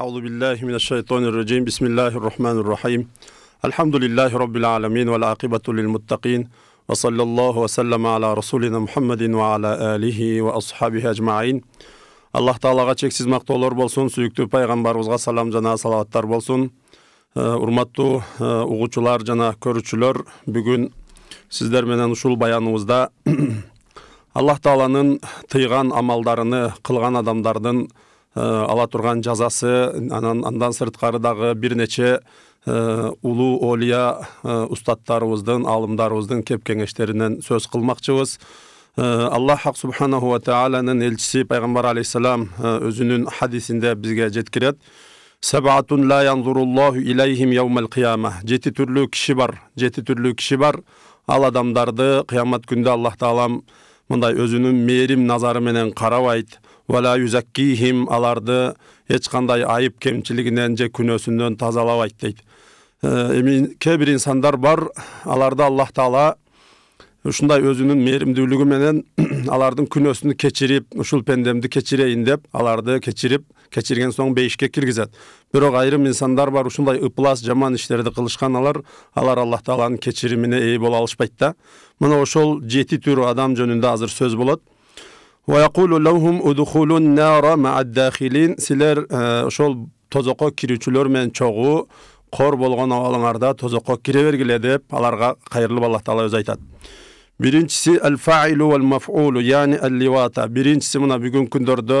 أعوذ بالله من الشيطان الرجيم بسم الله الرحمن الرحيم الحمد لله رب العالمين والعاقبة للمتقين وصلى الله وسلم على رسولنا محمد وعلى آله وأصحابه أجمعين аллах тағалаға чексіз мақтаулар болсын сүйікті пайғамбарымызға салам жана салауаттар болсын урматтуу ұғучылар жана көрүүчүлөр бүгүн сиздер менен ушул баяныбызда аллах тааланын тыйган амалдарыны кылган адамдардын Э, ала турган жазасы анан андан сырткары дагы бир нече э, улуу олия э, устаттарыбыздын аалымдарыбыздын кеп кеңештеринен сөз кылмакчыбыз аллах хак субханаху ва тааланын элчиси пайгамбар алейхисалам өзүнүн хадисинде бизге жеткирет сабатун ла янзуруллаху яумал кыяма жети түрлүү киши бар жети түрлүү киши бар ал адамдарды кыямат күндө аллах таалам мындай өзүнүн мээрим назары менен карабайт вала юзаккихим аларды эч кандай айып кемчилигинен же күнөөсүнөн тазалабайт дейт э, эми кээ бир инсандар бар аларды аллах таала ушундай өзүнүн мээримдүүлүгү менен алардын күнөөсүн кечирип ушул пендемди кечирейин деп аларды кечирип кечирген соң бейишке киргизет бирок айрым инсандар бар ушундай ыплас жаман иштерди кылышкан алар алар аллах тааланын кечиримине ээ боло алышпайт да мына ошол жети түр адам жөнүндө азыр сөз болот ويقول لهم ادخلوا النار مع الداخلين سيلر ошол тозокко кирүүчүлөр менен чогуу кор болгон абалыңарда тозокко кире бергиле деп аларга кайрылып аллах таала өзү айтат биринчиси ал фаилу вал мафулу яни ал ливата биринчиси мына бүгүнкү күндөрдө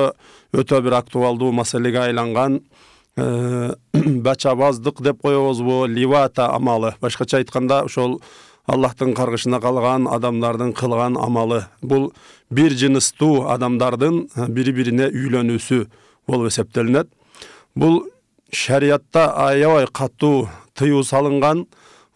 өтө бир актуалдуу маселеге айланган бачабаздык деп коебузбу ливата амалы башкача айтканда ошол аллахтың қарғышына қалған адамдардың қылған амалы бұл бір жыныстуу адамдардың э, бірі біріне үйленісі болып есептелінеді бұл шариатта аябай қату тыю салынған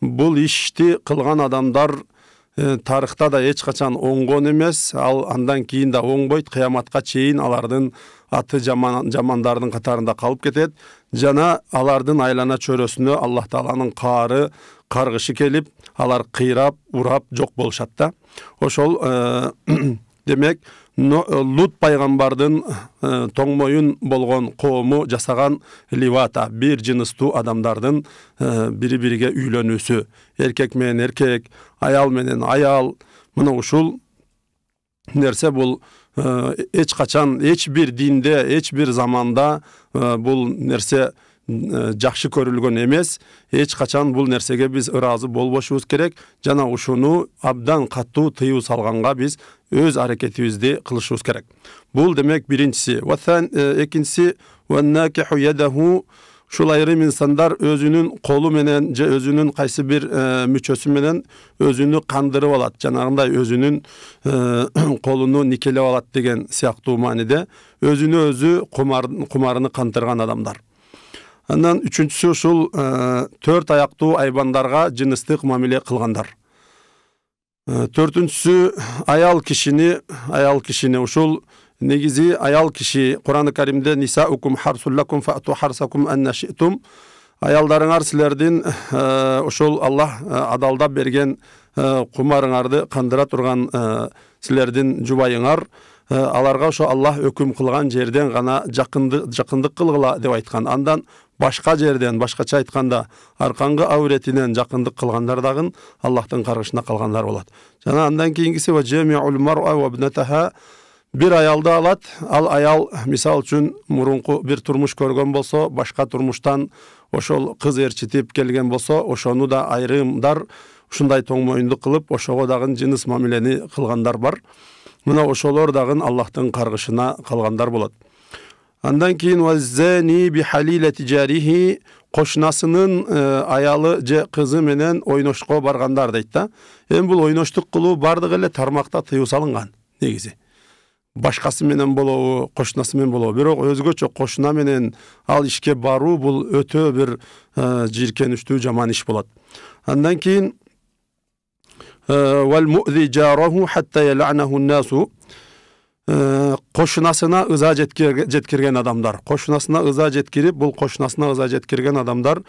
бұл ишти қылған адамдар ә, тарихта да ешқашан оңгон емес ал андан кейін да оңбойт қияматқа чейін алардың аты жаман, жамандардың қатарында қалып кетеді жана алардың айлана чөрөсүнө аллах тааланын қары қарғышы келіп алар кыйрап урап жоқ болушат да ошол э, демек э, лут пайгамбардын э, тоңмоюн болгон коому жасаган ливата бир жыныстуу адамдардын бири бириге үйлөнүүсү эркек менен эркек аял менен аял мына ушул нерсе бул эч качан эч бир динде эч бир заманда бул нерсе жакшы көрүлгөн эмес эч качан бул нерсеге биз ыраазы болбошубуз керек жана ушуну абдан катуу тыюу салганга биз өз аракетибизди кылышыбыз керек бул демек биринчиси экинчиси ушул айрым инсандар өзүнүн колу менен же өзүнүн кайсы бир ә, мүчөсү менен өзүнү кандырып алат жанагындай өзүнүн колуну ә, никелеп алат деген сыяктуу мааниде өзүнө өзү кумарын кантырган адамдар анан үчүнчүсү ушул э, төрт аяктуу айбандарга жыныстык мамиле кылгандар э, төртүнчүсү аял кишини аял кишини ушул негизи аял киши курани каримде укум харсуллакум фату харсакум аялдарыңар силердин э, ушул аллах адалдап берген кумарыңарды кандыра турган силердин жубайыңар аларга ошо аллах өкүм кылган жерден гана жакындык кылгыла деп айткан андан башка жерден башкача айтканда аркаңгы ауретинен жакындык кылгандар дагы аллахтын каргышына калгандар болот жана андан кийинкиси бир аялды алат ал аял мисалы үчүн мурунку бир турмуш көргөн болсо башка турмуштан ошол кыз ээрчитип келген болсо ошону да айрымдар ушундай тоң моюндук кылып ошого дагы жыныс мамилени кылгандар бар мына ошолор дагы аллахтын каргышына калгандар болот Ondan keyin ve zani bi halile tijarihi qo'shnasinin ayali qizi менен ойношко баргандар дейт да эми бул ойноштук кылуу баардыгы эле тармакта тыюу салынган негизи башкасы менен болобу кошунасы менен болобу бирок өзгөчө кошуна менен ал ишке баруу бул өтө бир жийиркеничтүү жаман иш болот андан кийин Э, кошунасына ыза жеткирген адамдар кошунасына ыза жеткирип бул кошунасына ыза жеткирген адамдар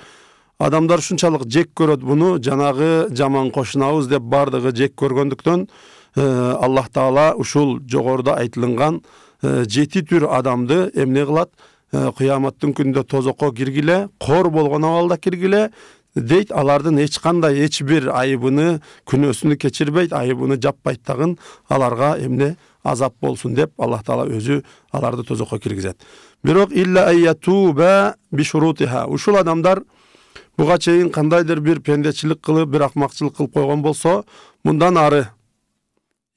адамдар ушунчалык жек көрөт буну жанагы жаман кошунабыз деп баардыгы жек көргөндүктөн э, аллах таала ушул жогоруда айтылынган э, жети түр адамды эмне кылат кыяматтын күнүндө тозокко киргиле кор болгон абалда киргиле дейт алардын эч кандай эч бир айыбыны күнөөсүнү кечирбейт айыбыны жаппайт дагы аларга эмне азап болсун деп алла таала өзү аларды тозокко киргизет бирок илля бишурутиха ушул адамдар буга чейин кандайдыр бир пендечилик кылып бир акмакчылык кылып койгон болсо мындан ары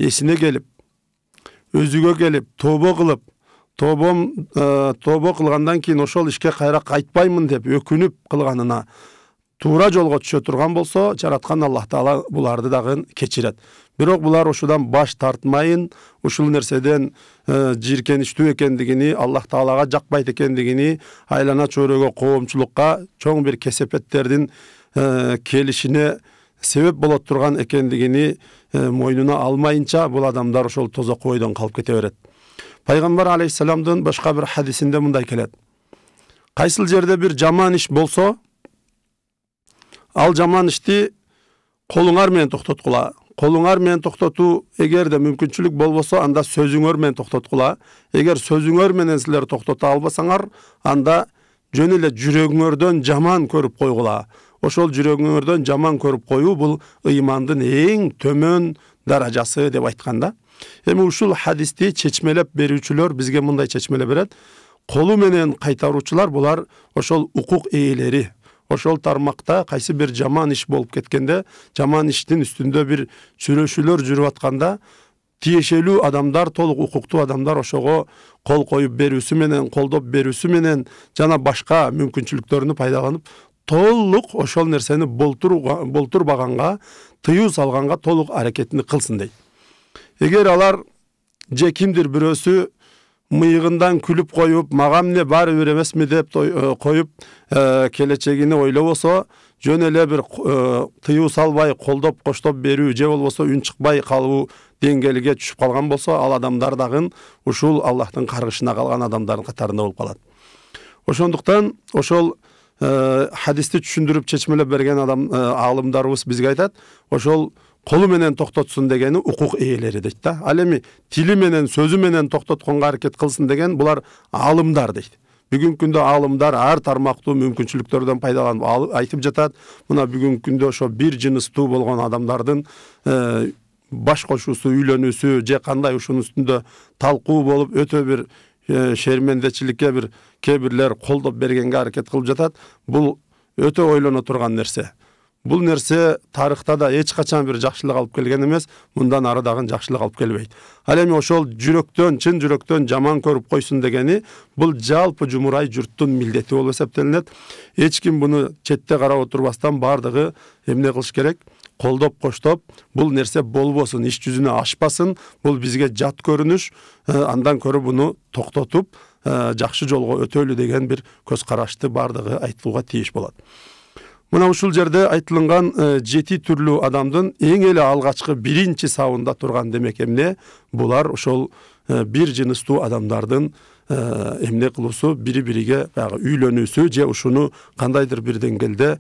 эсине келип өзүгө келип тобо кылып тобом тобо кылгандан кийин ошол ишке кайра кайтпаймын деп өкүнүп кылганына туура жолго түшө турган болсо жараткан аллах таала буларды дагы кечирет бирок булар ушудан баш тартмайын ушул нерседен жийиркеничтүү экендигини аллах таалага жакпайт экендигини айлана чөйрөгө коомчулукка чоң бир кесепеттердин келишине себеп боло турган экендигини мойнуна алмайынча бул адамдар ошол тозок бойдон калып кете берет пайгамбар алейхисаламдын башка бир хадисинде мындай келет кайсыл жерде бир жаман иш болсо ал жаман ишти колуңар менен токтоткула колуңар менен токтотуу эгерде мүмкүнчүлүк болбосо анда сөзүңөр менен токтоткула эгер сөзүңөр менен силер токтото албасаңар анда жөн эле жүрөгүңөрдөн жаман көрүп койгула ошол жүрөгүңөрдөн жаман көрүп коюу бул ыймандын эң төмөн даражасы деп айткан да эми ушул хадисти чечмелеп берүүчүлөр бизге мындай чечмелеп берет колу менен кайтаруучулар булар ошол укук ээлери ошол тармакта кайсы бир жаман иш болуп кеткенде жаман иштин үстүндө бир сүйлөшүүлөр жүрүп атканда тиешелүү адамдар толук укуктуу адамдар ошого кол коюп берүүсү менен колдоп берүүсү менен жана башка мүмкүнчүлүктөрүнү пайдаланып толук ошол нерсени болтурбаганга тыюу салганга толук аракетин кылсын дейт эгер алар же кимдир бирөөсү мыйыгындан күлүп коюп мага эмне баары бир эмеспи деп коюп э, э, келечегине ойлобосо жөн эле бир э, тыюу салбай колдоп коштоп берүү же болбосо үн чыкпай калуу деңгээлге түшүп калган болсо ал адамдар дагы ушул аллахтын каргышына калган адамдардын катарында болуп калат ошондуктан ошол хадисти түшүндүрүп чечмелеп берген адам аалымдарыбыз бизге айтат ошол колу менен токтотсун дегени укук ээлери дейт да ал эми тили менен сөзү менен токтотконго аракет кылсын деген булар аалымдар дейт бүгүнкү күндө аалымдар ар тармактуу мүмкүнчүлүктөрдөн пайдаланып айтып жатат мына бүгүнкү күндө ошо бир жыныстуу болгон адамдардын баш кошуусу үйлөнүүсү же кандай ушунун үстүндө талкуу болуп өтө бир шермендечиликке бир кээ бирлер колдоп бергенге аракет кылып жатат бул өтө ойлоно турган нерсе бұл нерсе тарыхта да качан бир жакшылык алып келген эмес мұндан ары дагы жакшылык алып келбейт ал эми ошол жүрөктөн чын жүрөктөн жаман көрүп койсун дегени бул жалпы жумурай журттун милдети болуп эсептелинет эч ким буну четте карап отурбастан баардыгы эмне кылыш керек колдоп коштоп бул нерсе болбосун иш жүзүнө ашпасын бул бизге жат көрүнүш ә, андан көрө буну токтотуп ә, жакшы жолго өтөлү деген бир көз карашты баардыгы айтууга тийиш болот мына ушул жерде айтылынган э, жети түрлүү адамдын эң эле алгачкы биринчи сабында турган демек эмне булар ошол э, бир жыныстуу адамдардын э, эмне кылуусу бири бириге баягы үйлөнүүсү же ушуну кандайдыр бир деңгээлде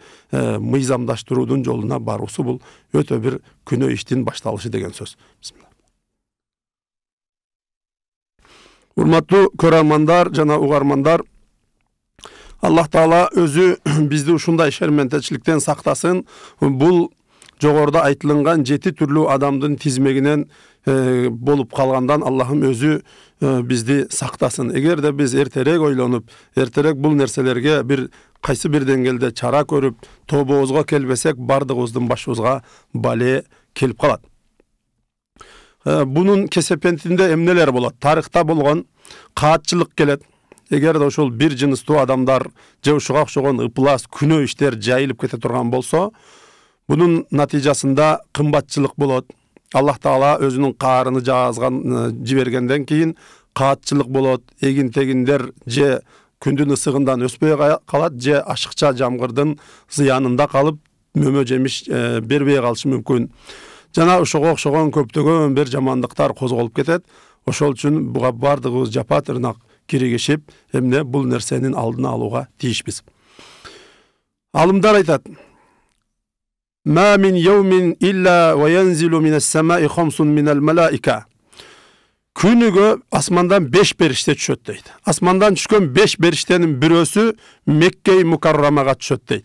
мыйзамдаштыруунун жолуна баруусу бул өтө бир күнөө иштин башталышы деген сөз урматтуу көрөрмандар жана угармандар аллах таала өзү бизди ушундай шерментечиликтен сактасын бул жогоруда айтылынган жети түрлүү адамдын тизмегинен болып калгандан аллахым өзү бизди сактасын эгерде биз эртерээк ойлонуп эртерээк бул нерселерге бир кайсы бир деңгээлде чара көрүп тобобузга келбесек баардыгыбыздын башыбызга бале келип калат бунун кесепетинде эмнелер болот тарыхта болгон каатчылык келет эгерде ошол бир жыныстуу адамдар же ушуга окшогон ыплас күнөө иштер жайылып кете турган болсо бунун натыйжасында кымбатчылык болот аллах таала өзүнүн каарыны жазган э, жибергенден кийин каатчылык болот эгин тегиндер же күндүн ысыгындан өспөй калат же ашыкча жамгырдын зыянында калып мөмө жемиш э, бербей калышы мүмкүн жана ошого окшогон көптөгөн бир жамандыктар козголуп кетет ошол үчүн буга баардыгыбыз жапа тырнак ешеп, эмне бул нерсенин алдын алууга тийишпиз алымдар айтат малаика күнүгө асмандан беш периште түшөт дейт асмандан түшкөн беш периштенин бирөөсү мекке мукаррамага түшөт дейт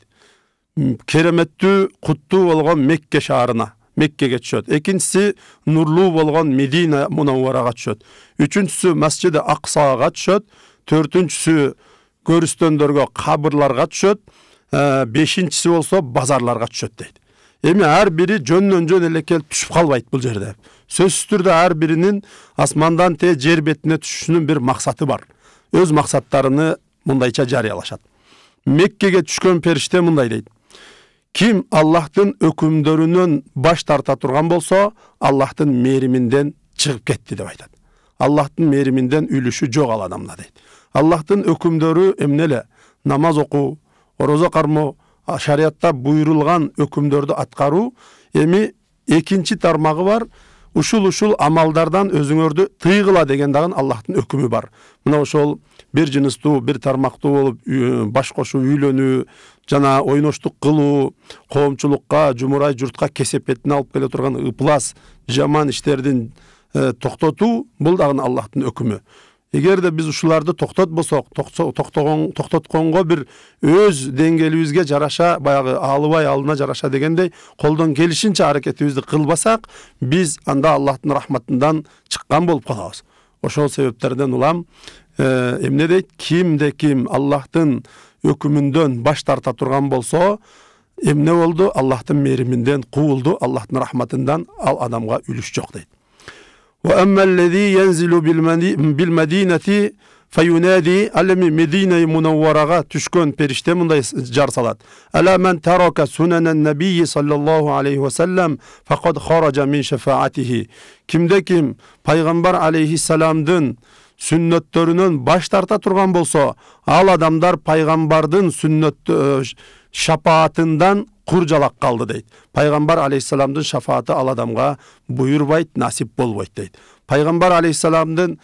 кереметтүү куттуу болгон мекке шаарына Меккеге түшөт. Экинчиси нурлуу болгон Медина мунаварага түшөт. Үчүнчүсү Масжиди Аксага түшөт. Төртүнчүсү көрүстөндөргө, кабырларга түшөт. Ә, бешинчиси болсо базарларга түшөт дейт эми ар бири жөндөн жөн эле келип түшүп калбайт бул жерде сөзсүз түрдө ар биринин асмандан те жер бетине түшүшүнүн бир максаты бар өз максаттарыны мындайча жарыялашат меккеге түшкөн периште мындай дейт ким аллахтын өкүмдөрүнөн баш тарта турган болсо аллахтын мээриминден чыгып кетті деп айтады. аллахтын мээриминден үлүшү жок ал адамда дейт аллахтын өкүмдөрү эмне намаз оқу, орозо кармоо шариятта буйрулган өкүмдөрдү аткаруу эми экинчи тармагы бар ушул ушул амалдардан өзүңөрдү тыйгыла деген дагы аллахтын өкүмү бар мына ошол бир жыныстуу бир тармактуу болуп баш қошу, үйлөнүү жана ойноштук кылуу коомчулукка жумурай журтка кесепетине алып келе турган ыплас жаман иштердин э, токтотуу бул дагы аллахтын өкүмү эгерде биз ушуларды токтотпосок токтотконго бир өз деңгээлибизге жараша баягы алыбай алдына жараша дегендей колдон келишинче аракетибизди кылбасак биз анда аллахтын рахматынан чыккан болуп калабыз ошол себептерден улам э, эмне дейт кимде ким аллахтын өкүмünden бастарта турган болсо эмне болду Аллахтын мейримиnden куулду Аллахтын рахматыndan ал адамга үлүш жок дейт. Ва аммалльзи йанзилу билмадинети файнади аля мидине түшкөн периште мындай жар салат. Аля ман тарака сунана ан-набийи саллаллаху алейхи ва саллям факад хораджа мин шафааатихи кимде ким пайгамбар алейхи саламдын сүннөттөрүнөн баш тарта турган болсо ал адамдар пайгамбардын сүннөт э, шапаатындан жалак калды дейт пайгамбар алейхисаламдын шафааты ал адамга буйрбайт насип болбойт дейт пайгамбар алейхисаламдын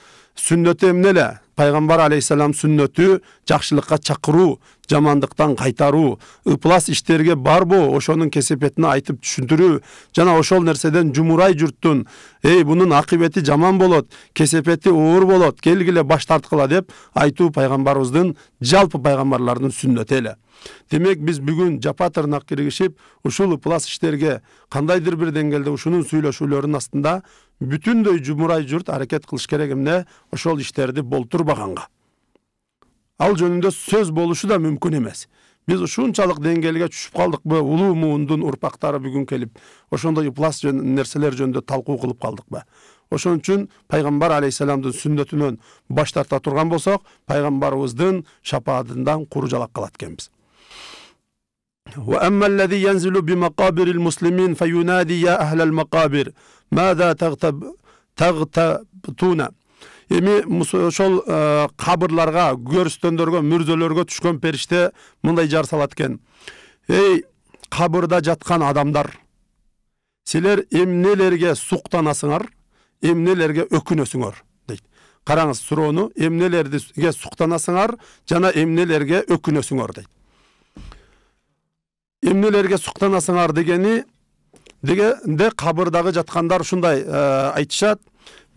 сүннөтү эмне эле пайгамбар алейхисалам сүннөтү жакшылыкка чакыруу жамандыктан кайтаруу ыплас иштерге барбоо ошонун кесепетин айтып түшүндүрүү жана ошол нерседен жумурай журттун эй бунун акыбети жаман болот кесепети оор болот келгиле баш тарткыла деп айтуу пайгамбарыбыздын жалпы пайгамбарлардын сүннөтү эле демек биз бүгүн жапа тырнак киргишип ушул ыплас иштерге кандайдыр бир деңгээлде ушунун сүйлөшүүлөрүнүн астында бүтүндөй жумурай журт аракет кылыш керек эмне ошол иштерди болтурбаганга ал жөнүндө сөз болушу да мүмкүн эмес биз ушунчалык деңгээлге түшүп калдыкпы улуу муундун урпактары бүгүн келип ошондой ыплас нерселер жөнүндө талкуу кылып калдыкпы ошон үчүн пайгамбар алейхисаламдын сүннөтүнөн баш тарта турган болсок пайгамбарыбыздын шапаатынан куру жалак калат экенбиз وأما الذي ينزل بمقابر المسلمين فينادي يا أهل المقابر ماذا تغتب تغتبتون эми ошол кабырларга көрстөндөргө мүрзөлөргө түшкөн периште мындай жар салат экен эй кабырда жаткан адамдар силер эмнелерге суктанасыңар эмнелерге өкүнөсүңөр дейт караңыз суроону эмнелерге суктанасыңар жана эмнелерге өкүнөсүңөр дейт эмнелерге суктанасыңар дегени дегенде кабырдагы жаткандар ушундай э, айтышат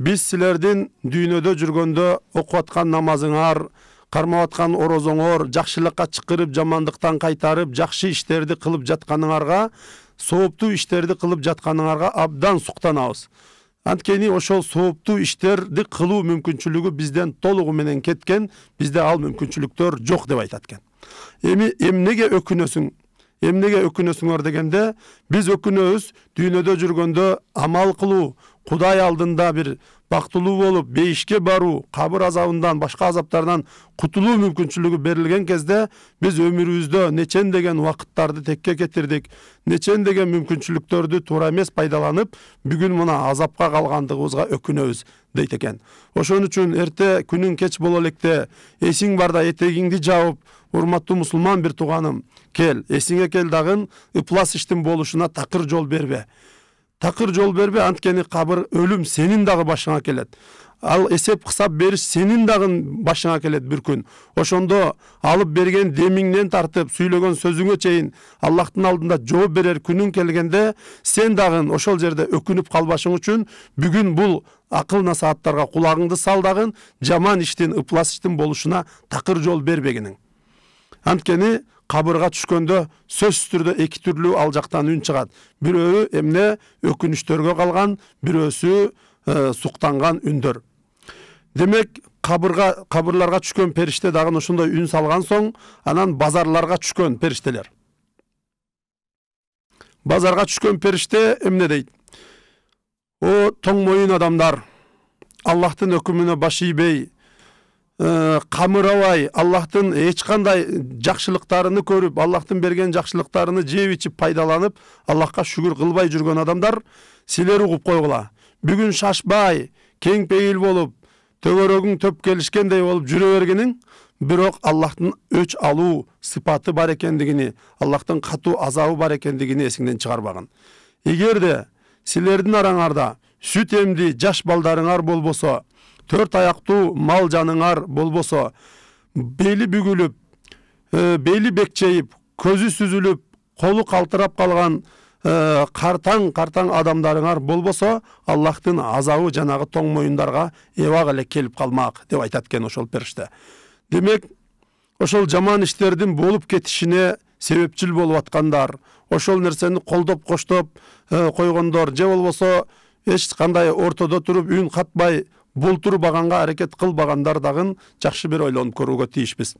биз силердин дүйнөдө жүргөндө окуп аткан намазыңар кармап аткан орозоңор жакшылыкка чакырып жамандыктан кайтарып жакшы иштерди кылып жатканыңарга сооптуу иштерди кылып жатканыңарга абдан суктанабыз анткени ошол сооптуу иштерди кылуу мүмкүнчүлүгү бизден толугу менен кеткен бизде ал мүмкүнчүлүктөр жок деп айтат экен эми эмнеге өкүнөсүң эмнеге өкүнөсүңөр дегенде биз өкүнөбүз дүйнөдө жүргөндө амал кылуу кудай алдында бир бактылуу болуп бейишке баруу кабыр азабынан башка азаптардан кутулуу мүмкүнчүлүгү берилген кезде биз өмүрүбүздө нечен деген убакыттарды текке кетирдик нечен деген мүмкүнчүлүктөрдү туура эмес пайдаланып бүгүн мына азапка калгандыгыбызга өкүнөбүз дейт экен ошон үчүн эрте күнүң кеч боло электе эсиң барда этегиңди жаап урматтуу мусулман бир тууганым кел эсиңе кел дагы ыплас иштин болушуна такыр жол бербе такыр жол бербе анткени кабыр өлүм сенин дагы башыңа келет ал эсеп кысап бериш сенин дагы башыңа келет бир күн ошондо алып берген демиңден тартып сүйлөгөн сөзүңө чейин аллахтын алдында жооп берер күнүң келгенде сен дагы ошол жерде өкүнүп калбашың үчүн бүгүн бул акыл насааттарга кулагыңды сал дагы жаман иштин ыплас иштин болушуна такыр жол бербегиниң анткени кабырга түшкөндө сөзсүз түрдө эки түрлүү ал жактан үн чыгат бирөө эмне өкүнүчтөргө калган бирөөсү э, суктанган үндөр демек қабырға қабырларға түшкөн периште дагы ушундай үн салған соң анан базарларга түшкөн периштелер базарга түшкөн периште эмне дейт о тоң моюн адамдар аллахтын өкүмүнө баш ийбей камырабай аллахтын эч кандай жакшылыктарыны көрүп аллахтын берген жакшылыктарыны жеп ичип пайдаланып аллахка шүгүр кылбай жүргөн адамдар силер угуп койгула бүгүн шашпай кең пейил болуп төгөрөгүң төп келишкендей болуп жүрө бергениң бирок аллахтын өч алуу сыпаты бар экендигини аллахтын катуу азабы бар экендигини эсиңден чыгарбагын эгерде силердин араңарда сүт эмди жаш балдарыңар болбосо төрт аяктуу мал жаныңар болбосо бели бүгүлүп бели бекчейип көзү сүзүлүп колу калтырап калган Э, картаң картаң адамдарыңар болбосо аллахтын азабы жанагы тоң моюндарга эбак эле келип калмак деп айтат экен ошол периште демек ошол жаман иштердин болуп кетишине себепчил болуп аткандар ошол нерсени колдоп коштоп э, койгондор же болбосо эч кандай ортодо туруп үн катпай болтурбаганга аракет кылбагандар дагы жакшы бир ойлонуп көрүүгө тийишпиз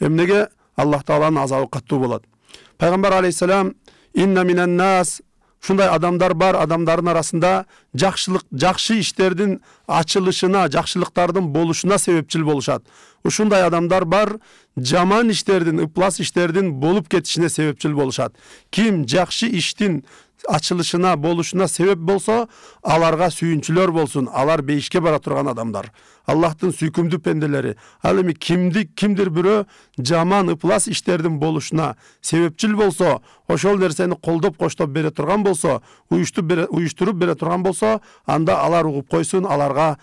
эмнеге аллах тааланын азабы катуу болот пайгамбар алейхисалам İnne minen nas Şunday adamlar bar adamların arasında cakşılık, cakşı işlerinin açılışına, cakşılıkların boluşuna sebepçil boluşat. Uşunday adamlar bar caman işlerinin, ıplas işlerinin bolup getişine sebepçil boluşat. Kim cakşı iştin ачылышына болушуна себеп болсо аларга сүйүнчүлөр болсун алар бейишке бара турган адамдар аллахтын сүйкүмдүү пенделери ал эми кимди кимдир бирөө жаман ыплас иштердин болушуна себепчил болсо ошол нерсени колдоп коштоп бере турган болсо уюштуруп бере турган болсо анда алар угуп койсун аларга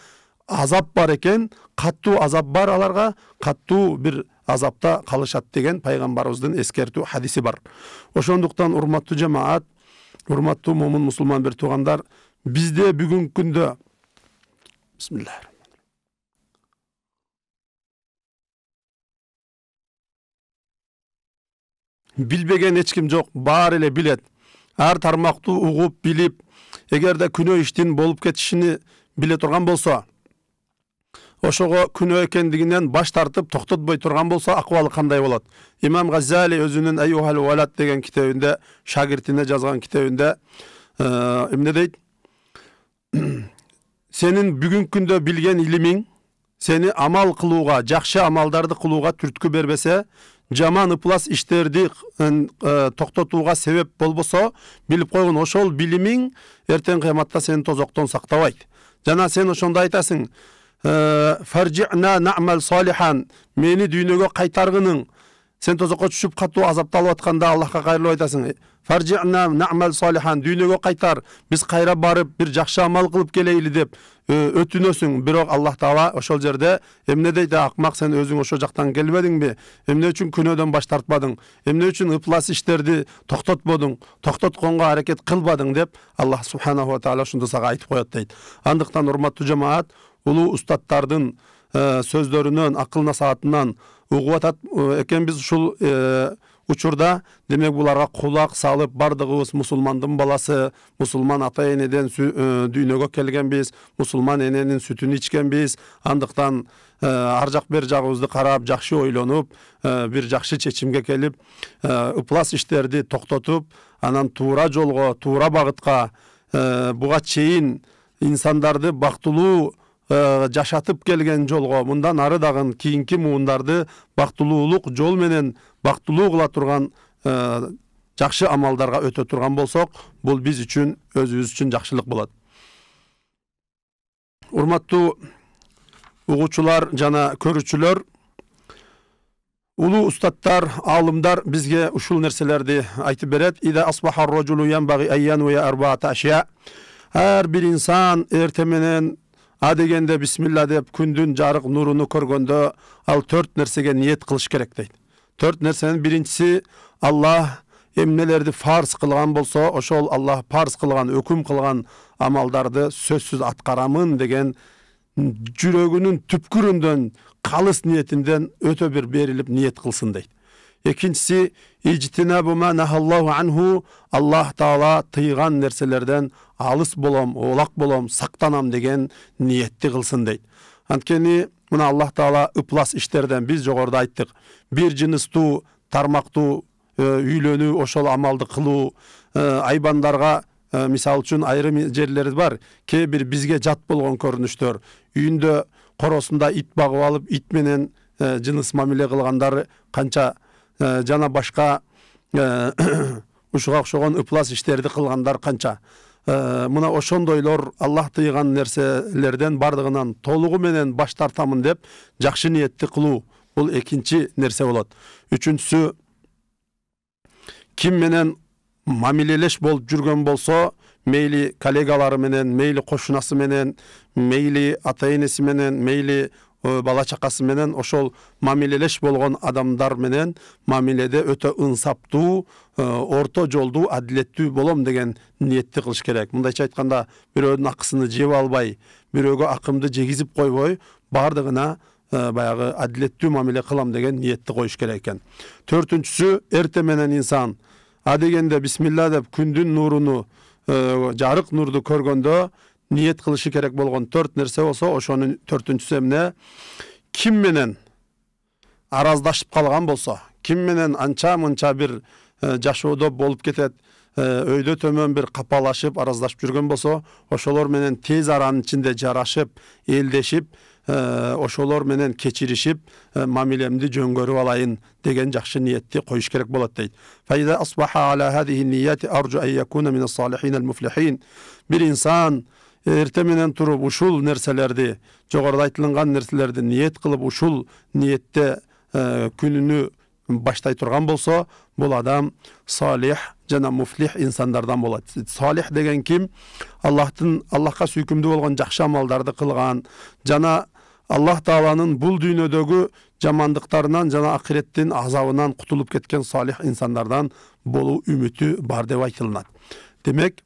азап бар экен катуу азап бар аларга катуу бир азапта калышат деген пайгамбарыбыздын эскертүү хадиси бар ошондуктан урматтуу жамаат урматтуу момун мусулман бир туугандар бизде бүгүнкү күндө бисмиллях билбеген эч ким жок баары эле билет ар тармактуу угуп билип эгерде күнөө иштин болуп кетишини биле турган болсо ошого күнөө экендигинен баш тартып токтотпой турган болсо акыбалы кандай болот имам газали өзүнүн аюхал валат деген китебинде шагиртине жазган китебинде эмне дейт сенин бүгүнкү күндө билген илимиң сени амал кылууга жакшы амалдарды кылууга түрткү бербесе жаман ыплас иштерди э, токтотууга себеп болбосо билип койгун ошол билимиң эртең кыяматта сени тозоктон сактабайт жана сен ошондо айтасың Э, фаржина намал салихан мени дүйнөгө кайтаргының сен тозокко түшүп катуу азапталып атканда аллахка кайрылып айтасың «Э, фаржина намал салихан дүйнөгө кайтар биз кайра барып бир жакшы амал кылып келейли деп э, өтүнөсүң бирок аллах таала ошол жерде эмне дейт акмак сен өзүң ошол жактан келбедиңби эмне үчүн күнөөдөн баш тартпадың эмне үчүн ыплас иштерди токтотподуң токтотконго аракет кылбадың деп аллах субхана таала ушондо сага айтып коет дейт андыктан урматтуу жамаат улуу устаттардын сөздөрүнөн акыл насаатынан угуп атат экенбиз ушул учурда демек буларга кулак салып баардыгыбыз мусулмандын баласы мусулман ата энеден дүйнөгө келгенбиз мусулман эненин сүтүн ичкенбиз андыктан ар жак бер жагыбызды карап жакшы ойлонуп бир жакшы чечимге келип ыплас иштерди токтотуп анан туура жолго туура багытка буга чейин инсандарды бактылуу Э, жашатып келген жолго мындан ары дагы кийинки муундарды бактылуулук жол менен бактылуу кыла турган э, жакшы амалдарга өтө турган болсок бул биз үчүн өзүбүз үчүн жакшылык болот урматтуу угуучулар жана көрүүчүлөр улуу устаттар аалымдар бизге ушул нерселерди айтып берет ар бир инсан эрте менен а дегенде бисмилла деп күндүн жарық нуруну көргөндө ал төрт нерсеге ниет кылыш керек дейт төрт нерсенин биринчиси аллах эмнелерди фарз қылған болсо ошол аллах парз қылған өкүм қылған амалдарды сөзсүз атқарамын деген жүрөгүнүн түпкүрүндөн қалыс ниетинден өтө бир беріліп ниет кылсын дейт Екіншісі, бума нахаллаху анху, Аллах Таала тыйған нәрселерден алыс болам, олақ болам, сақтанам деген ниетті қылсын дейді. Анткені мына Аллах Таала ыплас іштерден біз жоғырда айттық. Бір жынысту, тармақту, үйлену, ошол амалды қылу, айбандарға мисал үшін айрым жерлері бар ке бір бізге жат болған көрініштер. Үйінді қоросында ит багып алып ит жыныс мамиле кылгандар канча жана башка ушуга окшогон ыплас иштерди кылгандар канча мына ошондойлор аллах тыйган нерселерден баардыгынан толугу менен баш тартамын деп жакшы ниетти кылуу бул экинчи нерсе болот үчүнчүсү ким менен мамилелеш болуп жүргөн болсо мейли коллегалары менен мейли кошунасы менен мейли ата энеси менен мейли Э, бала чакасы менен ошол мамилелеш болгон адамдар менен мамиледе өтө ынсаптуу э, орто жолдуу адилеттүү болом деген ниетти кылыш керек мындайча айтканда бирөөнүн акысын жеп албай бирөөгө акымды жегизип койбой баардыгына э, баягы адилеттүү мамиле кылам деген ниетти коюш керек экен төртүнчүсү эрте менен инсан адегенде бисмилла деп күндүн нуруну жарык нурду көргөндө niyet qilishi kerak bo'lgan to'rt narsa bo'lsa o'shani to'rtinchisi emne kim bilan араздашып қалған болса ким менен анча мынча бир жашоодо болуп кетет өйдө төмөн бир капалашып араздашып жүргөн болсо ошолор менен тез аранын ичинде жарашып элдешип ошолор менен кечиришип мамилемди жөн көрүп алайын деген жакшы ниетти коюш керек болот дейт فإذا أصبح على هذه النيات أرجو أن يكون من الصالحين المفلحين بир инсан менен туруп ушул нерселерди жогоруда айтылган нерселерди ниет кылып ушул ниетте күнүнү баштай турган болсо бул адам салих жана муфлих инсандардан болот салих деген ким аллахтын аллахка сүйкүмдүү болгон жакшы амалдарды кылган жана аллах тааланын бул дүйнөдөгү жамандыктарынан жана акиреттин азабынан кутулуп кеткен салих инсандардан болуу үмүтү бар деп айтылынат демек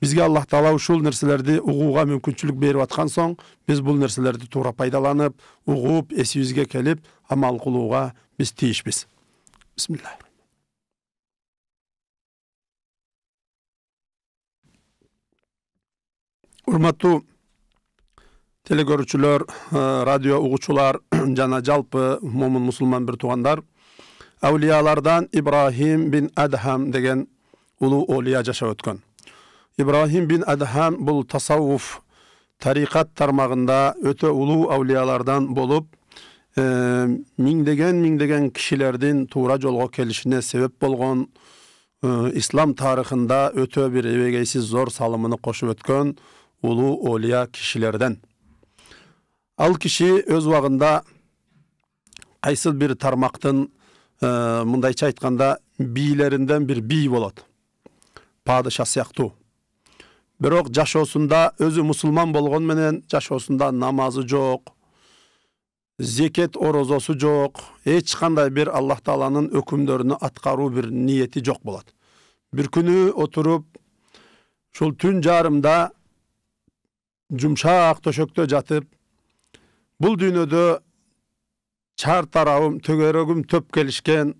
Бізге аллах таала ушул нерселерди ұғуға мүмкіншілік берип аткан соң біз бұл нерселерди туура пайдаланып угуп эсибизге келіп амал кылууга біз тийишпиз бисмилла урматтуу телекөрүүчүлөр радио угуучулар жана жалпы момун мусулман бир туугандар әулиялардан ибрахим бин адхам деген улуу олия жашап өткөн ибрахим бин Адхан бұл тасауф тариқат тармағында өте ұлы аулиялардан болып ә, миңдеген миңдеген кішілердің тура жолға келішіне себеп болған ислам тарихында өте бір ебегейсіз зор салымыны қошып өткен ұлы олия кішілерден ал кіші өз уағында қайсы бір тармақтың ә, мындайша айтқанда бийлерінден бір би болады падыша сияқты бирок жашоосунда өзү мусулман болгон менен жашоосунда намазы жок зекет орозосу жок эч кандай бир аллах тааланын өкүмдөрүнө аткаруу бир ниети жок болот бир күнү отуруп ушул түн жарымда жумшак төшөктө жатып бул дүйнөдө чар тарабым төгөрөгүм төп келишкен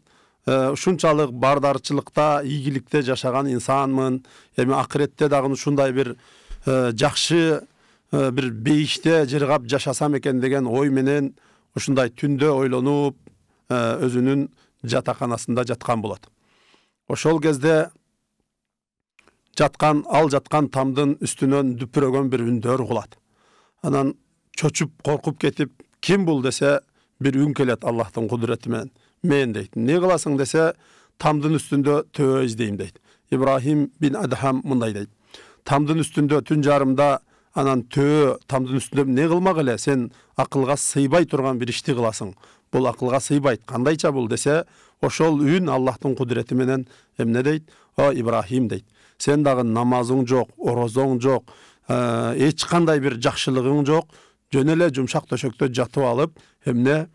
ушунчалык э, баардарчылыкта ийгиликте жашаган инсанмын эми акыретте дагы ушундай бир э, жакшы э, бир бейиште жыргап жашасам экен деген ой менен ушундай түндө ойлонуп өзүнүн жатаканасында жаткан болот ошол кезде жаткан ал жаткан тамдын үстүнөн дүпүрөгөн бир үндөр угулат анан чочуп коркуп кетип ким бул десе бир үн келет аллахтын кудурети менен мен дейді не қыласың десе тамдың үстінде төбе іздеймін дейді ибраһим бин адхам мындай дейді тамдың үстінде түн жарымда анан төбе тамдың үстінде не кылмак эле сен ақылға сыйбай тұрған бир ишти Бұл ақылға акылга сыйбайт кандайча бул десе ошол үн аллахтын кудурети менен эмне дейт о ибрахим дейт сен дагы намазың жоқ орозоң жоқ эч ә, кандай бір жакшылыгың жоқ жөн эле жумшак төшөктө жатып алып эмне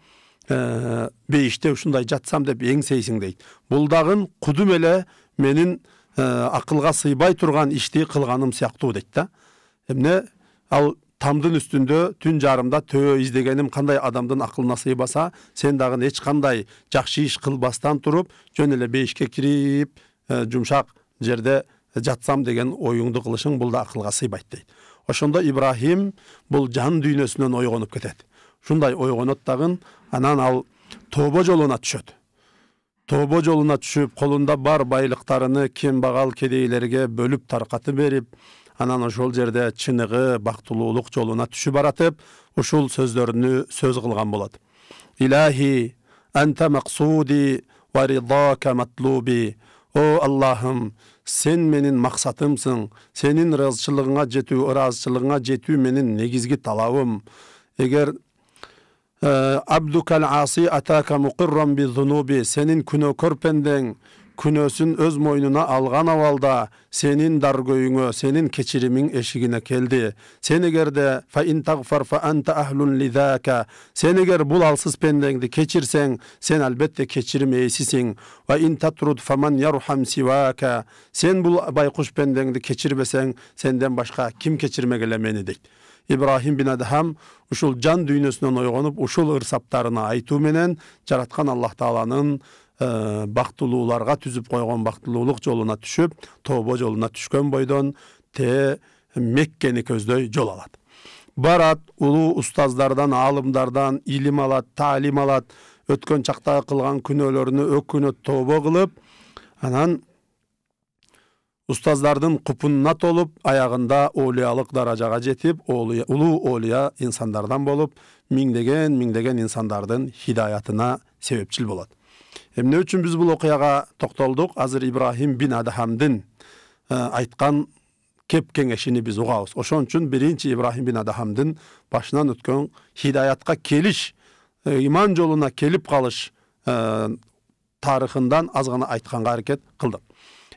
бейіште ушундай жатсам деп эңсейсиң дейт бул дагы кудум эле менин ақылға сыйбай тұрған ишти қылғаным сыяктуу дейді да эмне ал тамдың үстінде түн жарымда төө издегеним қандай адамдын акылына сыйбаса сен дагы ешқандай жақсы іш қылбастан кылбастан туруп жөн эле бейишке кирип жұмшақ жерде жатсам деген оюңду қылышың бұл да ақылға сыйбайт дейді ошондо ибрахим бул жан дүйнөсүнөн ойгонуп кетет ушундай ойгонот дагын анан ал тобо жолуна түшөт тобо жолуна түшүп колунда бар байлыктарыны кембагал кедейлерге бөлүп таркатып берип анан ошол жерде чыныгы бактылуулук жолуна түшүп баратып ушул сөздөрүнү сөз кылган болот илахи анта максуди ва ридака матлуби о аллахым сен менин максатымсың сенин ыраазычылыгыңа жетүү ыраазычылыгыңа жетүү менин негизги талабым эгер أه، عبدك العاصي أتاك مقرا بالذنوب سنين كنو كربندن күнөсін өз мойнуна алган авалда сенин даргөйүңө сенин кечиримиң эшигине келди сен эгерде сен эгер бул алсыз пендеңди кечирсең сен албетте кечирим ээсисиң сен бул байкуш пендеңди кечирбесең сенден башка ким кечирмек эле мени дейт ибрахим бин адхам ушул жан дүйнөсүнөн ойгонуп ушул ырсаптарына айтуу менен жараткан аллах тааланын Э, бактылууларга түзүп койгон бактылуулук жолуна түшүп тобо жолуна түшкөн бойдон те меккени көздөй жол алат барат улуу устаздардан аалымдардан илим алат таалим алат өткөн чакта кылган күнөөлөрүнө өкүнөт тобо кылып анан устаздардын купунуна толуп аягында олиялык даражага жетип улуу олия инсандардан болуп миңдеген миңдеген инсандардын хидаятына себепчил болот эмне үчүн биз бул окуяга токтолдук азыр ибрахим бин адахамдын айткан кеп кеңешини биз угабыз ошон үчүн биринчи ибрахим бин адахамдын башынан өткөн хидаятка келиш иман жолуна келип калыш тарыхындан аз гана айтканга аракет кылдык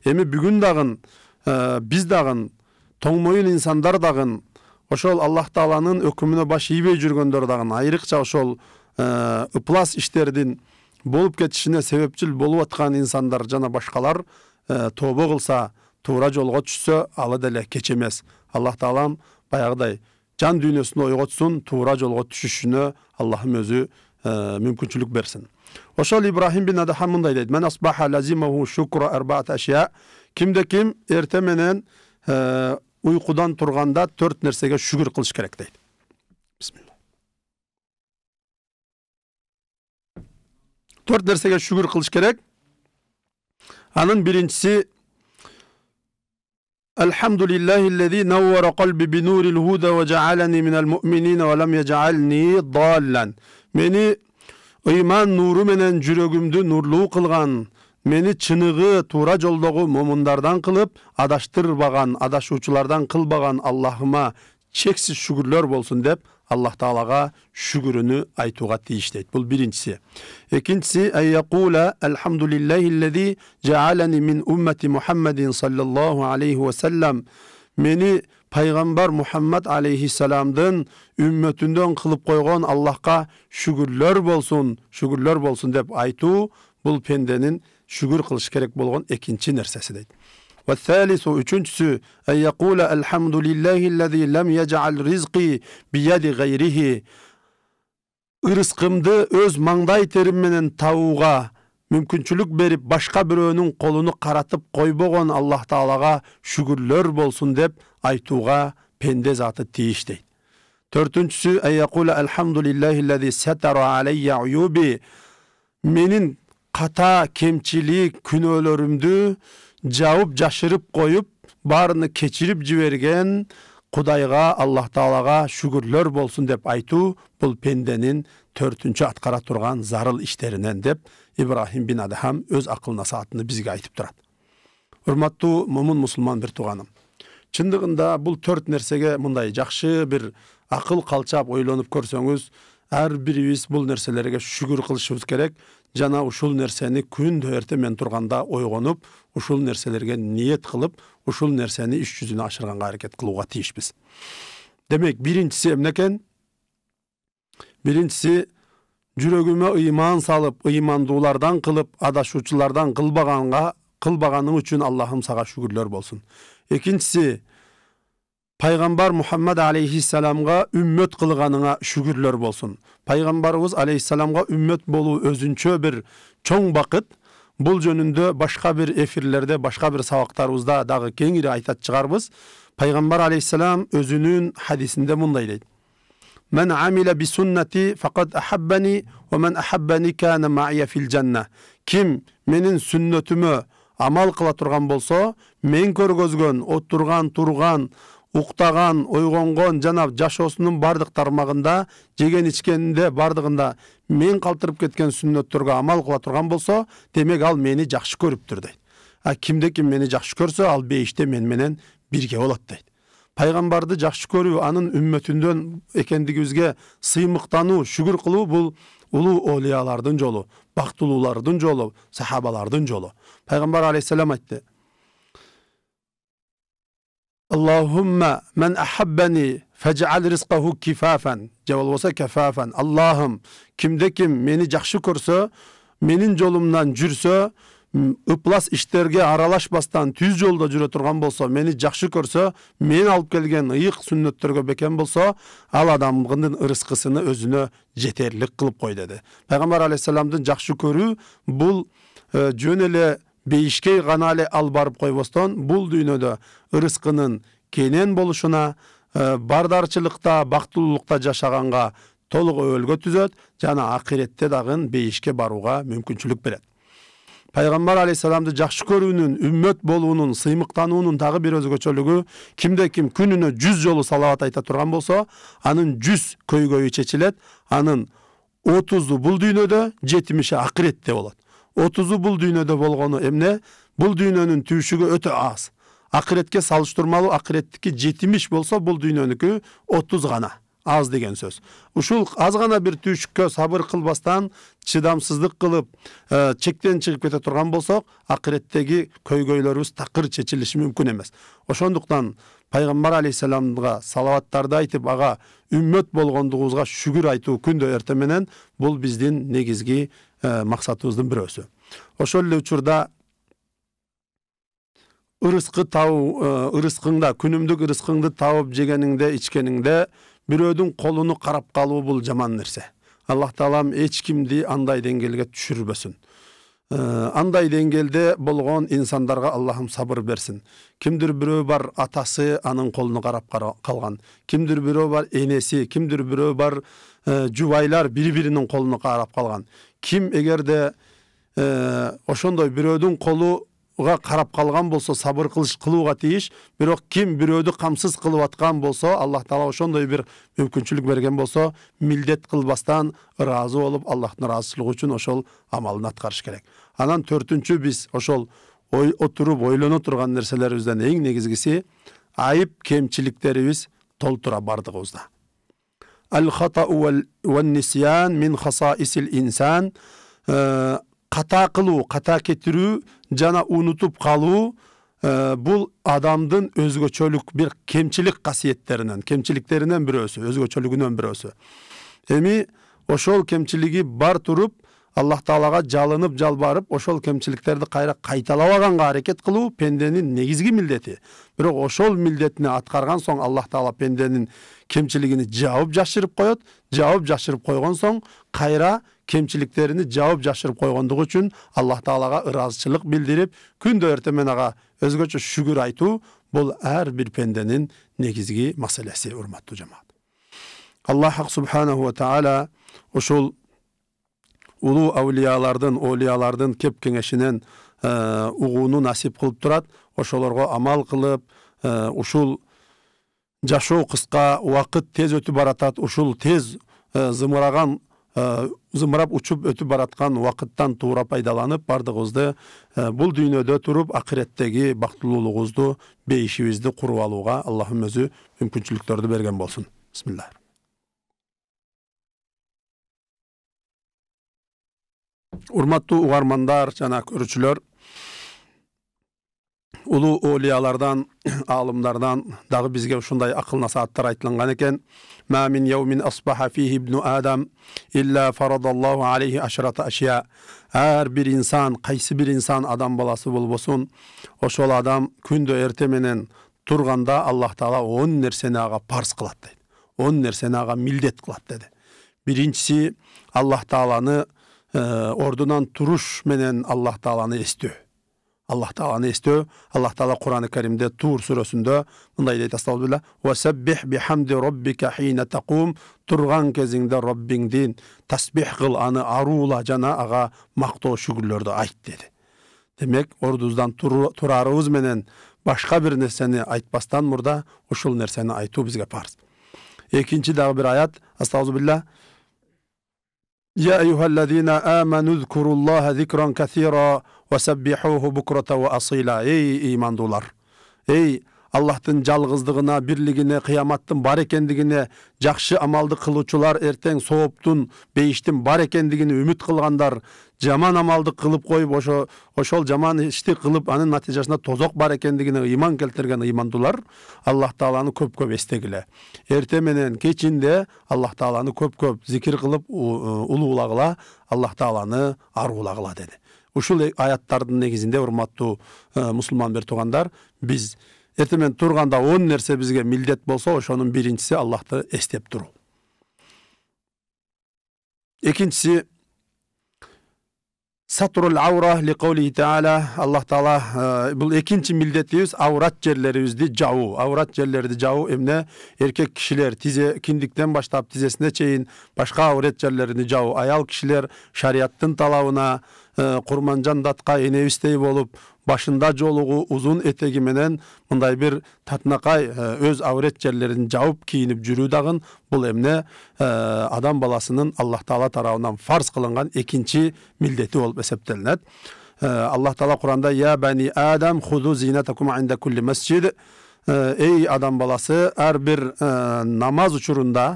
эми бүгүн дагы биз дагы тоңмоюн инсандар дагы ошол аллах тааланын өкүмүнө баш ийбей жүргөндөр дагы айрыкча ошол ыплас иштердин болып кетишине себепчил болуп аткан инсандар жана башкалар э, тобо кылса туура жолго түшсө алы деле кеч эмес аллах таалам баягыдай жан дүйнөсүн ойготсун туура жолго түшүшүнө аллахым өзү э, мүмкүнчүлүк берсин ошол ибрахим бин адахан мындай дейт мен асбаха лазимаху шукра арбаат ашия кимде ким эрте менен уйкудан э, турганда төрт нерсеге шүгүр кылыш керек дейт to'rt narsaga shukur qilish kerak anin birinchisi alhamdulillahillazi nawwara qalbi bi nuril huda va ja'alani minal mu'minina va lam yaj'alni dollan meni iymon nuri bilan yuragimni nurlu qilgan meni chinig'i to'ra yo'ldagi mo'minlardan qilib adashtirmagan adashuvchilardan qilmagan allohima cheksiz shukurlar bo'lsin deb аллах тағалаға шүгіріні айтуға тиіш дейді бұл біріншісі екіншісі аллази жаалани мин уммати мухаммадин саллаллаху алейхи уассалам мені пайғамбар алейхи алейхисаламдың үмметінден қылып койгон аллахқа шүгүрлөр болсун, шүгүрлөр болсун деп айтуу бул пенденин шүгүр кылыш керек болгон экинчи нерсеси дейт والثالث üçüncüsü en elhamdülillahi elhamdülillahillezî lem yec'al rizqi biyedi gayrihi ырыскымды өз маңдай терим менен табууга мүмкүнчүлүк берип башка бирөөнүн колуну каратып койбогон аллах таалага шүгүрлөр болсун деп айтууга пенде заты тийиш дейт төртүнчүсү менин ката кемчилик күнөөлөрүмдү жауып жашырып қойып, баарыны кечирип жиберген құдайға, аллах таалага шүгүрлөр болсун деп айтуу бул пенденин төртүнчү аткара турган зарыл иштеринен деп ибрахим бин адхам өз акыл насаатыны бизге айтып турат урматтуу момун мусулман бир тууганым чындыгында бул төрт нерсеге мындай жакшы бір ақыл қалчап ойлонуп көрсөңүз ар бирибиз бул нерселерге шүгүр кылышыбыз керек жана ушул нерсени күндө эрте менен турганда ойгонуп ушул нерселерге ниет кылып ушул нерсени иш жүзүнө ашырганга аракет кылууга тийишпиз демек биринчиси эмне экен биринчиси жүрөгүмө ыйман салып ыймандуулардан кылып адашуучулардан кылбаганга кылбаганың үчүн аллахым сага шүгүрлөр болсун экинчиси пайғамбар мұхаммад алейхисаламға үммет қылғаныңа шүгірлер болсын пайғамбарыбыз алейхисаламға үммет болу өзінше бір чоң бақыт бұл жөнінде башқа бір эфирлерде башқа бір сабақтарыбызда дағы кеңірек айтатын шығарбыз пайғамбар алейхисалам өзінің хадисінде мындай дейді Мен амиля фақат амал кыла турган болсо, мен көргөзгөн, отырған, турган, уктаган ойгонгон жана жашоосунун баардык тармагында жеген ичкенде баардыгында мен калтырып кеткен сүннөттөргө амал кыла турган болсо демек ал мени жакшы көрүптүр дейт а кимде ким мени жакшы көрсө ал бейиште мен менен бирге болот дейт пайгамбарды жакшы көрүү анын үммөтүндөн экендигибизге сыймыктануу шүгүр кылуу бул улуу олиялардын жолу бактылуулардын жолу сахабалардын жолу пайгамбар алейхисалам айтты аллахумма من أحبني فجعل رزقه кифафан жә болбосо кафафан аллахым кимде ким мени жакшы көрсө менин жолумдан жүрсө ыплас иштерге аралашпастан түз жолда жүрө турган болсо мени жакшы көрсө мен алып келген ыйык сүннөттөргө бекем болсо ал адамдын ырыскысыны өзүнө жетерлик кылып кой деди пайгамбар алейхисаламдын жакшы көрүү бул жөн эле бейішке ғана әлі барып қойбостон бұл дүйнөдө ырыскынын кенен болушуна э, бардарчылыкта бактылуулукта жашаганга толук өбөлгө түзөт жана акиретте дагы бейишке барууга мүмкүнчүлүк берет пайгамбар алейхисаламды жакшы көрүүнүн үммөт болуунун сыймыктануунун дагы бир өзгөчөлүгү кимде ким күнүнө жүз жолу салават айта турган болсо анын жүз көйгөйү чечилет анын отузу бул дүйнөдө жетимиши акиретте болот отузу бул дүйнөдө болгону эмне бул дүйнөнүн түйшүгү өтө аз акыретке салыштырмалуу акыреттики жетимиш болсо бул дүйнөнүкү отуз гана аз деген сөз ушул аз гана бир түйшүккө сабыр кылбастан чыдамсыздык кылып ә, чектен чыгып кете турган болсок акыреттеги көйгөйлөрүбүз такыр чечилиши мүмкүн эмес ошондуктан пайгамбар алейхисаламга салаваттарды айтып ага үммөт болгондугубузга шүгүр айтуу күндө эртең менен бул биздин негизги максатыбыздын бирөөсү ошол эле учурда ырыскы табу ырыскыңда күнүмдүк ырыскыңды табып жегениңде ичкениңде бирөөдүн колуну карап калуу бул жаман нерсе аллах таалам эч кимди андай деңгээлге түшүрбөсүн андай деңгээлде болгон инсандарга аллахым сабыр берсин кимдир бирөө бар атасы анын колуна карап калган кимдир бирөө бар энеси кимдир бирөө бар жубайлар бири биринин колуна карап калган ким эгерде ошондой бирөөдүн колуга карап калган болсо сабыр кылыш кылууга тийиш бирок ким бирөөнү камсыз кылып аткан болсо аллах таала ошондой бир мүмкүнчүлүк берген болсо милдет кылбастан ыраазы болуп аллахтын ыраазычылыгы үчүн ошол амалын аткарыш керек анан төртүнчү биз ошол ой отуруп ойлоно турган нерселерибизден эң негизгиси айып кемчиликтерибиз толтура бардыгыбызда El hata'u vel, vel nisyan min hasaisil insan. E, ee, kata kılu, kata unutup kalu. E, bu adamdın özgöçölük bir kemçilik kasiyetlerinden, kemçiliklerinden birisi, özgöçölüğünden birisi. Emi oşol kemçiliği bar turup, аллах таалага жалынып жалбарып ошол кемчиликтерди кайра кайталап алганга аракет кылуу пенденин негизги милдети бирок ошол милдетине аткарган соң аллах таала пенденин кемчилигини жаап жашырып коет жаап жашырып койгон соң кайра кемчиликтерини жаап жашырып койгондугу үчүн аллах таалага ыраазычылык билдирип күндө эртең менен ага өзгөчө шүгүр айтуу бул ар бир пенденин негизги маселеси урматтуу жамаат аллах субханаху ва тааля ушул улуу аулиялардын олиялардын кеп кеңешинен угууну насип кылып турат ошолорго амал кылып ушул жашоо кыска убакыт тез өтүп баратат ушул тез зымыраган зымырап учуп өтүп бараткан убакыттан туура пайдаланып баардыгыбызды бул дүйнөдө туруп акыреттеги бактылуулугубузду бейишибизди куруп алууга аллахым өзү мүмкүнчүлүктөрдү берген болсун бисмилла урматтуу угармандар жана көрүүчүлөр улуу олиялардан аалымдардан дагы бизге ушундай акыл насааттар айтылынган экен мамин яумин асбаха инсан, кайсы бир инсан адам баласы болбосун ошол адам күндө эрте менен турганда Аллах Таала он нерсени ага парз кылат дейт. он нерсени ага милдет кылат деди. Биринчиси Аллах Тааланы ордунан туруш менен аллах тааланы эстөө аллах тааланы эстөө аллах таала курани каримде тур сүрөсүндө мындай дейт астабилла бихамди роббика хина такум турган кезиңде роббиңдин тасбих кыл аны аруула жана ага мактоо шүгүрлөрдү айт деди демек ордубуздан турарыбыз менен башка бир нерсени айтпастан мурда ушул нерсени айтуу бизге парз экинчи дагы бир аят يا أيها الذين آمنوا اذكروا الله ذكرا كثيرا وسبحوه بكرة وأصيلا أي إيمان دولار أي аллахтың жалғыздығына бірлігіне қияматтың бар екендігіне жақсы амалды қылучылар ертең соғыптың бейіштің бар екендігіне үміт қылғандар жаман амалды кылып коюп ошо ошол жаман ишти кылып анын натыйжасында тозок бар экендигине ыйман келтирген ыймандуулар аллах тааланы көп көп эстегиле эрте менен кечинде аллах тааланы көп көп зикир кылып э, улуулагыла аллах тааланы аруулагыла деди ушул аяттардын негизинде урматтуу э, мусулман бир туугандар биз эрте менен турганда он нерсе бизге милдет болсо ошонун биринчиси аллахты эстеп туруу экинчиси Сатур аура ликаулихи тағала аллах таала бул екінші милдетибиз аурат жерлерибизди жабуу Аурат жерлерді жабуу эмне эркек кишилер тизе киндиктен баштап тизесине чейин башка аурет жерлерін жабуу аял кишилер шарияттын талабына курманжан датка энебиздей болуп башында жолугу узун этеги менен мындай бир татынакай өз аурет жерлерин жабып кийинип жүрүү дагы бул эмне адам баласынын аллах таала тарабынан фарз кылынган экинчи милдети болуп эсептелинет аллах таала куранда я бани адам худу зинатакум инда кулли масжид эй адам баласы ар бир намаз учурунда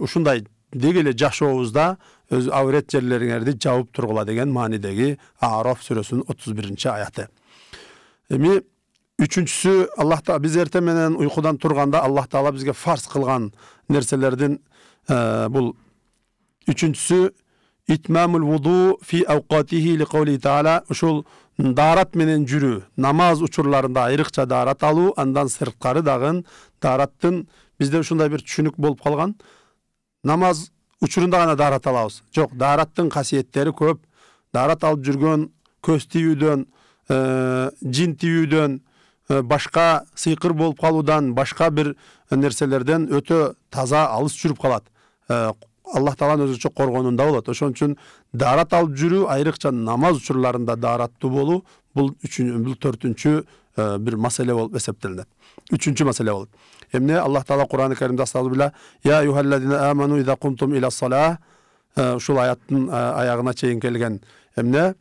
ушундай деги эле жашообузда өз аурет жерлериңерди жабып тургула деген маанидеги аароф сүрөсүнүн отуз биринчи аяты эми үчүнчүсү аллах таала биз эртең менен уйкудан турганда аллах таала бизге фарз кылган нерселердин ә, бул үчүнчүсү итмамул вуду фи ауқатихи ли таала ушул даарат менен жүрүү намаз учурларында айрыкча даарат алуу андан сырткары дагы daarаттын бизде ушундай бир түшүнүк болуп калган намаз учурунда гана даарат алабыз жок даараттын касиеттери көп даарат алып жүргөн көз тийүүдөн жин тийүүдөн башка сыйкыр болуп калуудан башка бир нерселерден өтө таза алыс жүрүп калат аллах тааланын өзүнчө коргонунда болот ошон үчүн даарат алып жүрүү айрыкча намаз учурларында даараттуу болуу бул бул төртүнчү бир маселе болуп эсептелинет үчүнчү маселе болот эмне аллах таала курани каримде астагфирулла я юхаллазина аману иза кумтум ушул аяттын аягына чейин келген эмне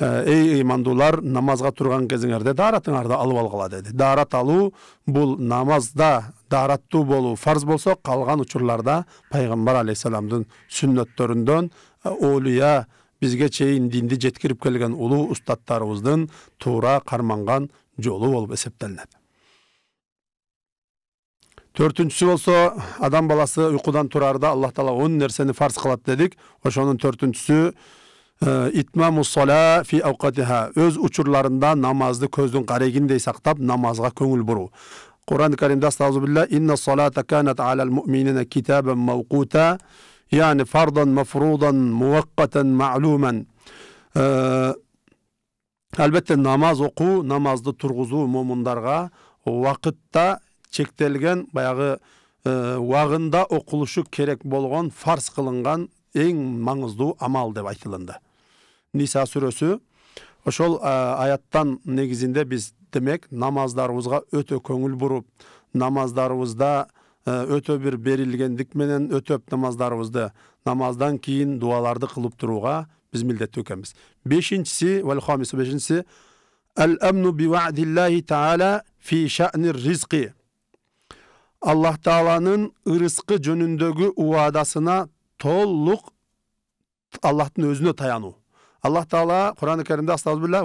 эй ыймандуулар намазга турган кезиңерде дааратыңарды алып алгыла деди даарат алуу бул намазда даараттуу болуу фарз болсо калган учурларда пайгамбар алейхисаламдын сүннөттөрүндөн оолуя бизге чейин динди жеткирип келген улуу устаттарыбыздын туура карманган жолу болуп эсептелинет төртүнчүсү болсо адам баласы уйкудан турарда аллах таала он нерсени фарз кылат дедик ошонун төртүнчүсү итмаму сола фи аукатиха өз учурларында намазды көздүн карегиндей сактап намазга көңүл буруу куран каримде астаузубилля инна солата канат алал муминина китабан мавкута яни фардан мафрудан муваккатан маалуман албетте намаз окуу намазды тургузуу момундарга убакытта чектелген баягы э, убагында окулушу керек болгон фарз кылынган эң маңыздуу амал деп айтылынды ниса сүрөсү ошол э, аяттан негизинде биз демек намаздарыбызга өтө көңүл буруп намаздарыбызда э, өтө бир берилгендик менен өтөп намаздарыбызды намаздан кийин дубаларды кылып турууга биз милдеттүү экенбиз бешинчиси бешинчиси аллах тааланын ырыскы жөнүндөгү убадасына толук аллахтын өзүнө таянуу аллах таала Куран каримде астагфирулла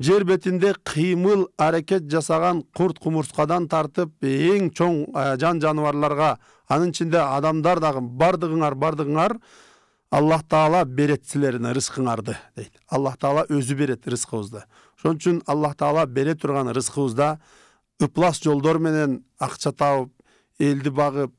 жер бетинде кыймыл аракет жасаган курт кумурскадан тартып эң чоң жан жаныбарларга анын ичинде адамдар дагы бардыгыңар бардыгыңар аллах таала берет силердин рызкыңарды дейт аллах таала өзү берет рызкыбызды ошон үчүн аллах таала бере турган рызкыбызда ыплас жолдор менен акча таап элди багып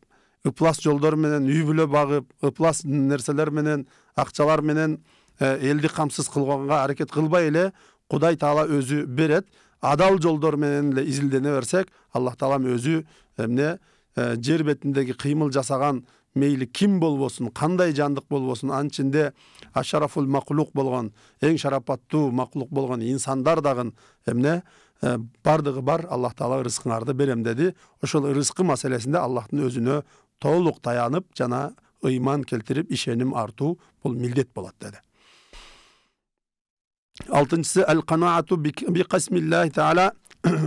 ыплас жолдор менен үй бүлө багып ыплас нерселер менен акчалар менен элди камсыз кылганга аракет кылбай эле кудай таала өзү берет адал жолдор менен эле изилдене берсек аллах таалам өзү эмне жер бетиндеги кыймыл жасаган мейли ким болбосун кандай жандык болбосун анын ичинде ашарафул макулук болгон эң шарапаттуу макулук болгон инсандар дагы эмне э, баардыгы бар аллах таала ырыскыңарды берем деди ошол ырыскы маселесинде аллахтын өзүнө толук таянып жана ыйман келтирип ишеним артуу бул милдет болот деди алтынчысы ал канаату бикасмиллахи таала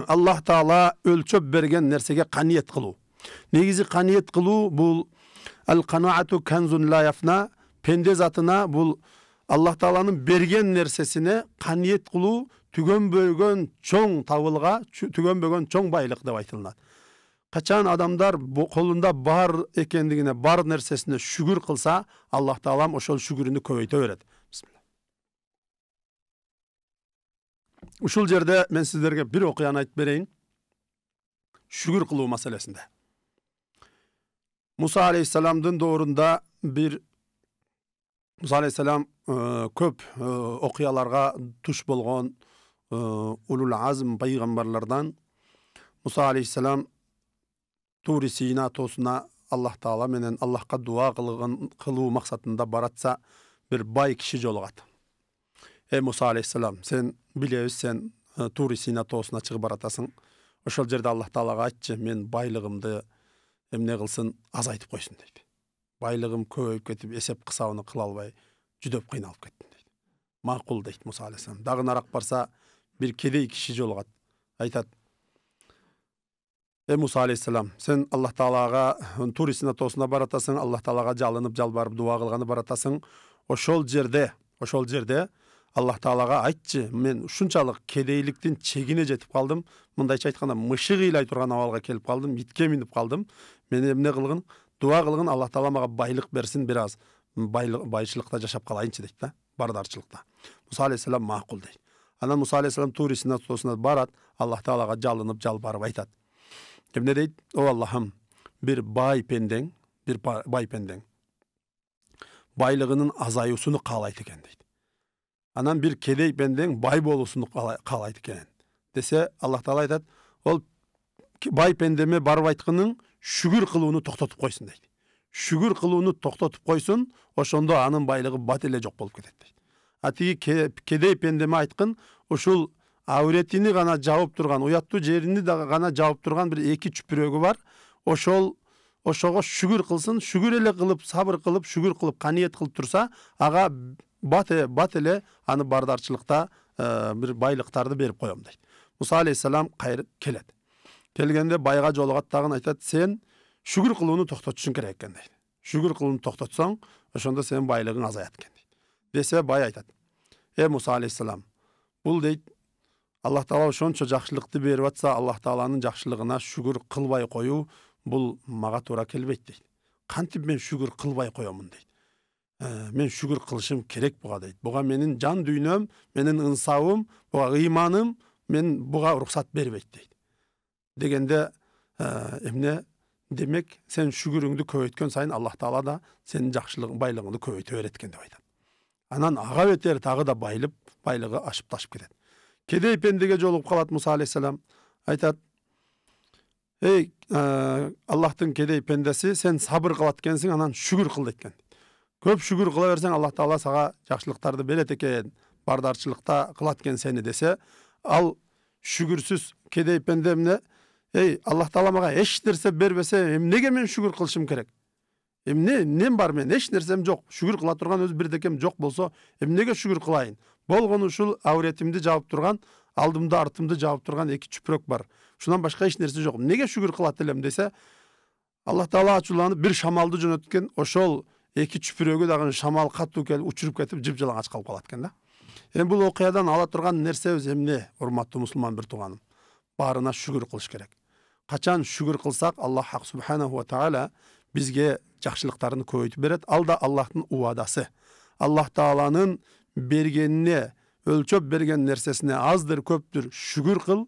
аллах таала өлчөп берген нерсеге каниет кылуу негизи каниет кылуу бул ал қанаату кәнзун ла пенде затына бұл аллах тағаланың берген нәрсесіне қаниет қылу түгенбеген чоң табылға түгөнбөгөн чоң байлық деп айтылынады Қачан адамдар қолында бар екендігіне бар нәрсесіне шүгір қылса аллах тағалам ошол шүгіріні көбейте береді ушул жерде мен сіздерге бір оқиғаны айтып берейін шүгір қылу мәселесінде Musa aleyhisselam'dın doğrunda bir Musa aleyhisselam көп окуяларга туш болгон улул азм пайгамбарлардан муса алейхисалам тури сина тоосуна аллах таала менен аллахка дуа кылган кылуу максатында баратса бир бай киши жолугат эй муса алейхисалам сен билебиз сен тури сина тоосуна чыгып баратасың ошол жерде аллах таалага айтчы мен байлыгымды эмне кылсын азайтып койсун дейт байлыгым көбөйүп кетип эсеп кысабыны кыла албай жүдөп кыйналып кеттим дейт макул дейт муса алейхисалам дагы нараак барса бир кедей киши жолугат айтат э муса алейхисалам сен аллах таалага турисина тосуна баратасың аллах таалага жалынып жалбарып дуба кылганы баратасың ошол жерде ошол жерде аллах таалага айтчы мен ушунчалык кедейликтин чегине жетип калдым мындайча айтканда мышык ыйлай турган абалга келип калдым итке минип калдым мен эмне кылгын дуа кылгын алла тағала мага байлык берсин бир аз байчылыкта жашап калайынчы дейт да бардарчылыкта муса алейхисалам макул дейт анан муса алейхисалам тур синатосуна барат алла тағалаға жалынып жалбарып айтат эмне дейді? о аллахым бир бай пендең бир бай пендең байлыгынын азаюусуну каалайт экен дейт анан бир кедей пендең бай болуусун каалайт экен десе аллах тағала айтат ол бай пендеме барып айткының шүгүр кылууну токтотуп койсун дейт шүгүр кылууну токтотуп койсун ошондо анын байлыгы бат эле жок болуп кетет дейт а тиги кедей пендеме айткын ушул ауретини гана жабып турган уяттуу жерини гана жабып турган бир эки чүпүрөгү бар ошол ошого шүгүр кылсын шүгүр эле кылып сабыр кылып шүгүр кылып каниет кылып турса ага бат бат эле аны бардарчылыкта бир байлыктарды берип коем дейт муса алейхисалам кайрып келет келгенде байға дагы айтады сен шүгір кылууну тоқтатушың керек екен дейді шүгір кылууну тоқтатсаң ошондо сенин байлығың азаят екен дейді десе бай айтады Э муса алейхисалам бұл дейді аллах таала ошончо жақсылықты беріп атса аллах тааланын жақсылығына шүгүр қылбай қою бұл маға тура келбейді дейді кантип мен шүгүр қылбай қоямын дейді «Ә, мен шүгір қылышым керек бұға дейді бұға менің жан дүйнөм менің ынсауым бұға ыйманым мен бұға рұқсат бербейді дейді дегенде э, эмне демек сен шүгүрүңдү көбөйткөн сайын аллах таала да сенин жакшылыгың байлыгыңды көбөйтө берет экен деп айтат анан ага бетер дагы да байылып байлыгы ашып ташып кетет кедей пендеге жолугуп калат муса алейхисалам айтат эй э, аллахтын кедей пендеси сен сабыр кылат экенсиң анан шүгүр кыл дейт экен көп шүгүр кыла берсең аллах таала сага жакшылыктарды берет экен бардарчылыкта кылат экен сени десе ал шүгүрсүз кедей пенде эмне ей аллах тағала маған еш нәрсе бербесе эмнеге мен шүгүр қылышым керек эмне эмнем бар мен еш нәрсем жоқ шүгүр кыла турган өз жоқ жок болсо эмнеге шүгүр кылайын болгону ушул әуретімді жауып тұрған алдымды артымды жауып тұрған екі чүпүрөк бар Шұнан башка еш нерсе жоқ неге шүгүр кылат элем десе алла таала ачууланып бир шамалды жөнөткөн ошол эки чүпүрөгү дагы шамал катуу келип учуруп кетип жыпжалаңач калып калат экен да эми бул окуядан ала турган нерсебиз эмне урматтуу мусулман бир тууганым баарына шүгүр кылыш керек қачан шүгір қылсақ алла хақ субханаху тағала бізге жақсылықтарын көбейтіп береді ал да аллахтың уадасы аллах тағаланың бергеніне өлшеп берген нәрсесіне аздыр көптір шүгір қыл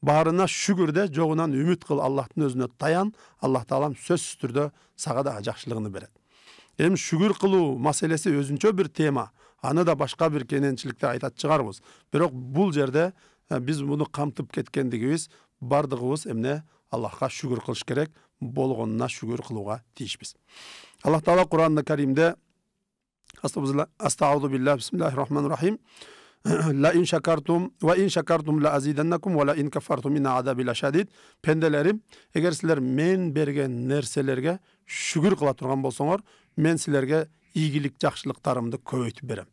барына шүгір де жоғынан үміт қыл аллахтың өзіне таян аллах тағалам сөзсіз түрде саған да жақсылығын береді эми шүгүр кылуу маселеси өзүнчө бір тема аны да башка бир кененчиликте айтат шығармыз бирок бұл жерде біз мұны қамтып кеткендигибиз баардыгыбыз эмне аллахқа шүгір қылыш керек болғанына шүгүр қылуға тиішпіз аллах тағала құранда кәрімде астауду биллах бисмиллахи рахман рахим пенделерім егер сіздер мен берген нәрселерге шүгір қыла тұрған болсаңар мен сіздерге игілік жақсылықтарымды көбейтіп беремін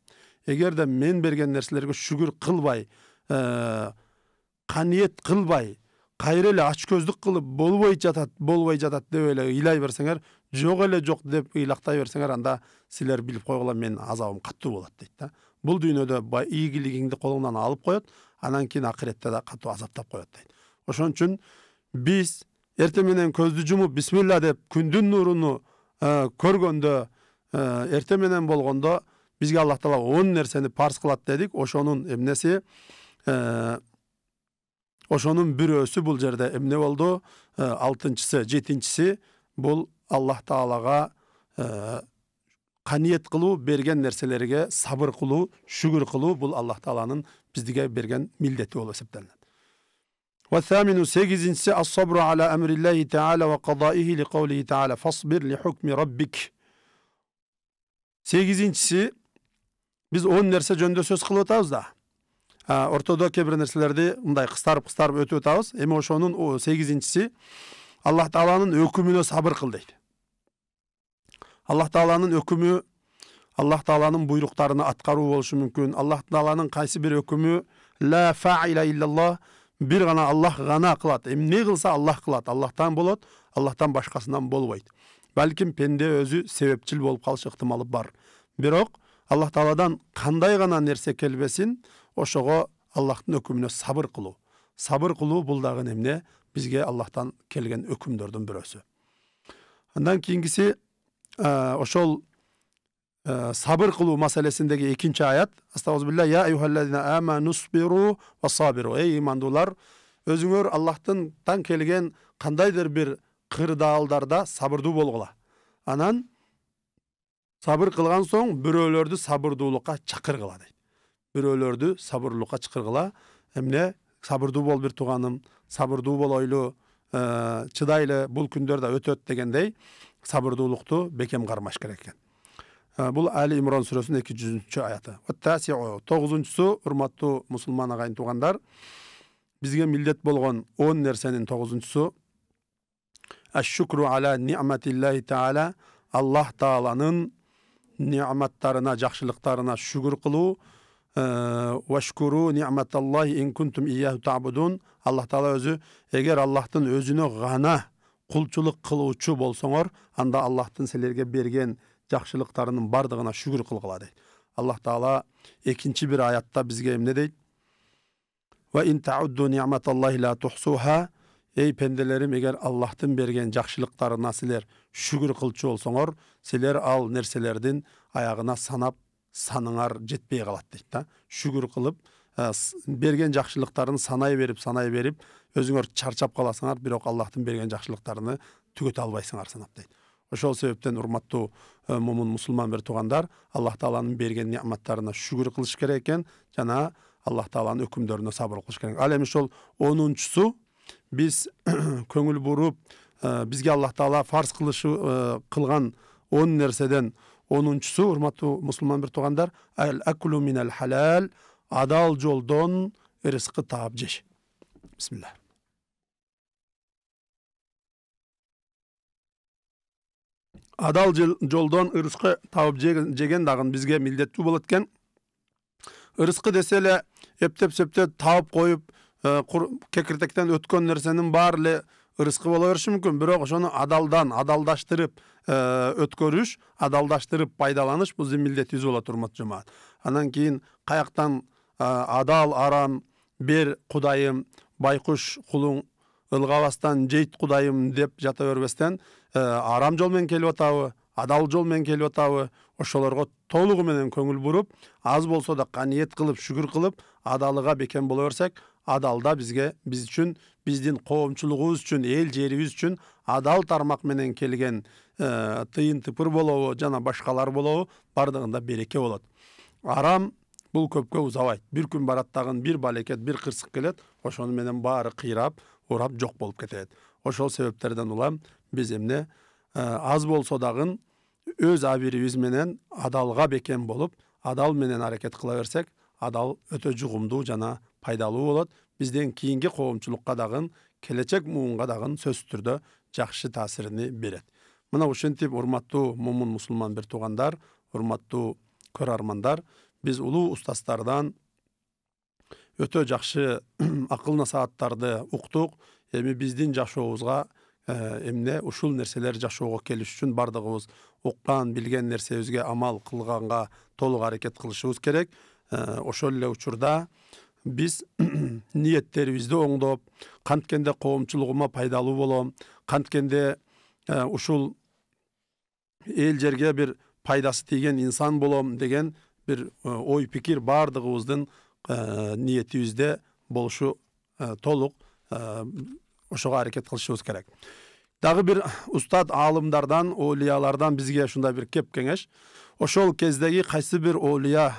егер де мен берген нәрселерге шүгір қылбай қаниет э, қылбай кайра эле ач көздүк кылып болбой жатат болбой жатат деп эле ыйлай берсеңер жок эле жок деп ыйлактай берсеңер анда силер билип койгула менин азабым катуу болот дейт да бул дүйнөдө ийгилигиңди колуңдан алып коет анан кийин акыретте да катуу азаптап коет дейт ошон үчүн биз эртең менен көздү жумуп бисмилла деп күндүн нуруну э, көргөндө э, эртең менен болгондо бизге аллах таала он нерсени парз кылат дедик ошонун эмнеси э, ошонун бирөөсү бул жерде эмне болду алтынчысы жетинчиси бул аллах таалага каниет кылуу берген нерселерге сабыр кылуу шүгүр кылуу бул аллах тааланын бизге берген милдети болуп эсептелинет والثامن سيجزنس الصبر على أمر الله تعالى وقضائه لقوله تعالى فاصبر لحكم ربك 10 нерсе жөнүндө сөз кылып атабыз да ортодо кээ бир нерселерди мындай кыстарып кыстарып өтүп атабыз эми ошонун сегизинчиси аллах тааланын өкүмүнө сабыр кыл дейт аллах тааланын өкүмү аллах тааланын буйруктарын аткаруу болушу мүмкүн аллах тааланын кайсы бир өкүмү ла фаиля иллаллах бир гана аллах гана кылат эмне кылса аллах кылат аллахтан болот аллахтан башкасынан болбойт балким пенде өзү себепчил болуп калыш ыктымалы бар бирок аллах тааладан қандай ғана нерсе келбесін ошого аллахтын өкүмүнө сабыр кылуу сабыр кылуу бул дагы эмне бизге аллахтан келген өкүмдөрдүн бирөөсү андан кийинкиси ошол сабыр кылуу маселесиндеги экинчи аят я ва эй ыймандуулар өзүңөр аллахтан келген кандайдыр бир кырдаалдарда сабырдуу болгула анан сабыр қылған соң біреулерді сабырдуулукка чакыргыла дейт бирөөлөрдү сабырлыққа чакыргыла эмне сабырдуу бол бир тууганым сабырдуу болойлу чыдайлы бул күндөр да өтөт дегендей сабырдуулукту бекем кармаш керек экен бул али имрон сүрөсүнүн эки жүзүнчү аяты тогузунчусу урматтуу мусулман агайын туугандар бизге милдет болгон он нерсенин тогузунчусу ашшукру аля ниъматиллахи тааля. аллах тааланын Ниаматтарына, жақшылықтарына шүгір қылу уәшкүру тағбудун аллах тағала өзі егер аллахтың өзіне ғана құлшылық қылушы болсаңар анда аллахтың сілерге берген жақшылықтарының бардығына шүгір қылғыла дейді аллах тағала екінші бір аятта бізге ла дейді эй пенделерим эгер аллахтын берген жакшылыктарына силер шүгүр кылчу болсоңор силер ал нерселердин аягына санап саныңар жетпей калат дейт да шүгүр кылып берген жакшылыктарын санай берип санай берип өзүңөр чарчап каласыңар бирок аллахтын берген жакшылыктарыны түгөтө албайсыңар санап дейт ошол себептен урматтуу э, момун мусулман бир туугандар аллах тааланын берген неаматтарына шүгүр кылыш керек экен жана аллах тааланын өкүмдөрүнө сабыр кылыш керек ал эми ошол онунчусу біз көңіл буруп ә, бізге аллах таала фарз қылышы ә, қылған он нерседен онунчусу урматтуу мусулман бир туугандар әл акулу минал халал адал жолдон ырыскы таап жеш бисмилля адал жолдон ырыскы таап жеген дагы бизге милдеттүү болот экен ырыскы десе эле эптеп септеп таап коюп Э, кекиртектен өткөн нерсенин баары эле ырыскы боло бериши мүмкүн бирок ошону адалдан адалдаштырып э, өткөрүш адалдаштырып пайдаланыш биздин милдетибиз болот урматтуу жамаат анан кийин каяктан э, адал арам бер кудайым байкуш кулуң ылгабастан жейт кудайым деп жата бербестен арам жол менен келип атабы адал жол менен келип атабы ошолорго толугу менен көңүл буруп аз болсо да каниет кылып шүгүр кылып адалыга бекем боло берсек адалда бизге биз үчүн биздин коомчулугубуз үчүн эл жерибиз үчүн адал тармак менен келген э, тыйын тыпыр болобу жана башкалар болобу баардыгында береке болот арам бул көпкө узабайт бир күн барат дагы бир балекет бир кырсык келет ошону менен баары кыйрап урап жок болуп кетет ошол себептерден улам биз эмне э, аз болсо дагы өз абийирибиз менен адалга бекем болуп адал менен аракет кыла берсек адал өтө жугумдуу жана пайдалуу болот биздин кийинки коомчулукка дагы келечек муунга дагы сөзсүз түрдө жакшы таасирини берет мына ушинтип урматтуу момун мусулман бир туугандар урматтуу көрөрмандар биз улуу устаздардан өтө жакшы акыл насааттарды уктук эми биздин жашообузга э, эмне ушул нерселер жашоого келиш үчүн баардыгыбыз уккан билген нерсебизге амал кылганга толук аракет кылышыбыз керек Э, ошол эле учурда биз ниеттерибизди оңдоп канткенде коомчулугума пайдалуу болом канткенде э, ушул эл жерге бир пайдасы тийген инсан болом деген бир э, ой пикир баардыгыбыздын ниетибизде болушу толук ошого аракет кылышыбыз керек дагы бир устат аалымдардан олиялардан бизге ушундай бир кеп кеңеш ошол кездеги кайсы бир олия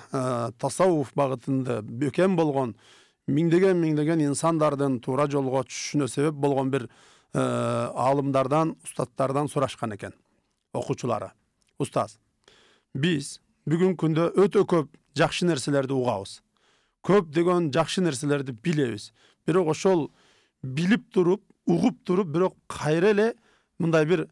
тасавуф багытында бөкен болгон миңдеген миңдеген инсандардын туура жолго түшүшүнө себеп болгон бир аалымдардан устаттардан сурашкан экен окуучулары устаз биз бүгүнкү күндө өтө көп жакшы нерселерди угабыз көп деген жакшы нерселерди билебиз бирок ошол билип туруп угуп туруп бирок кайра эле мындай бир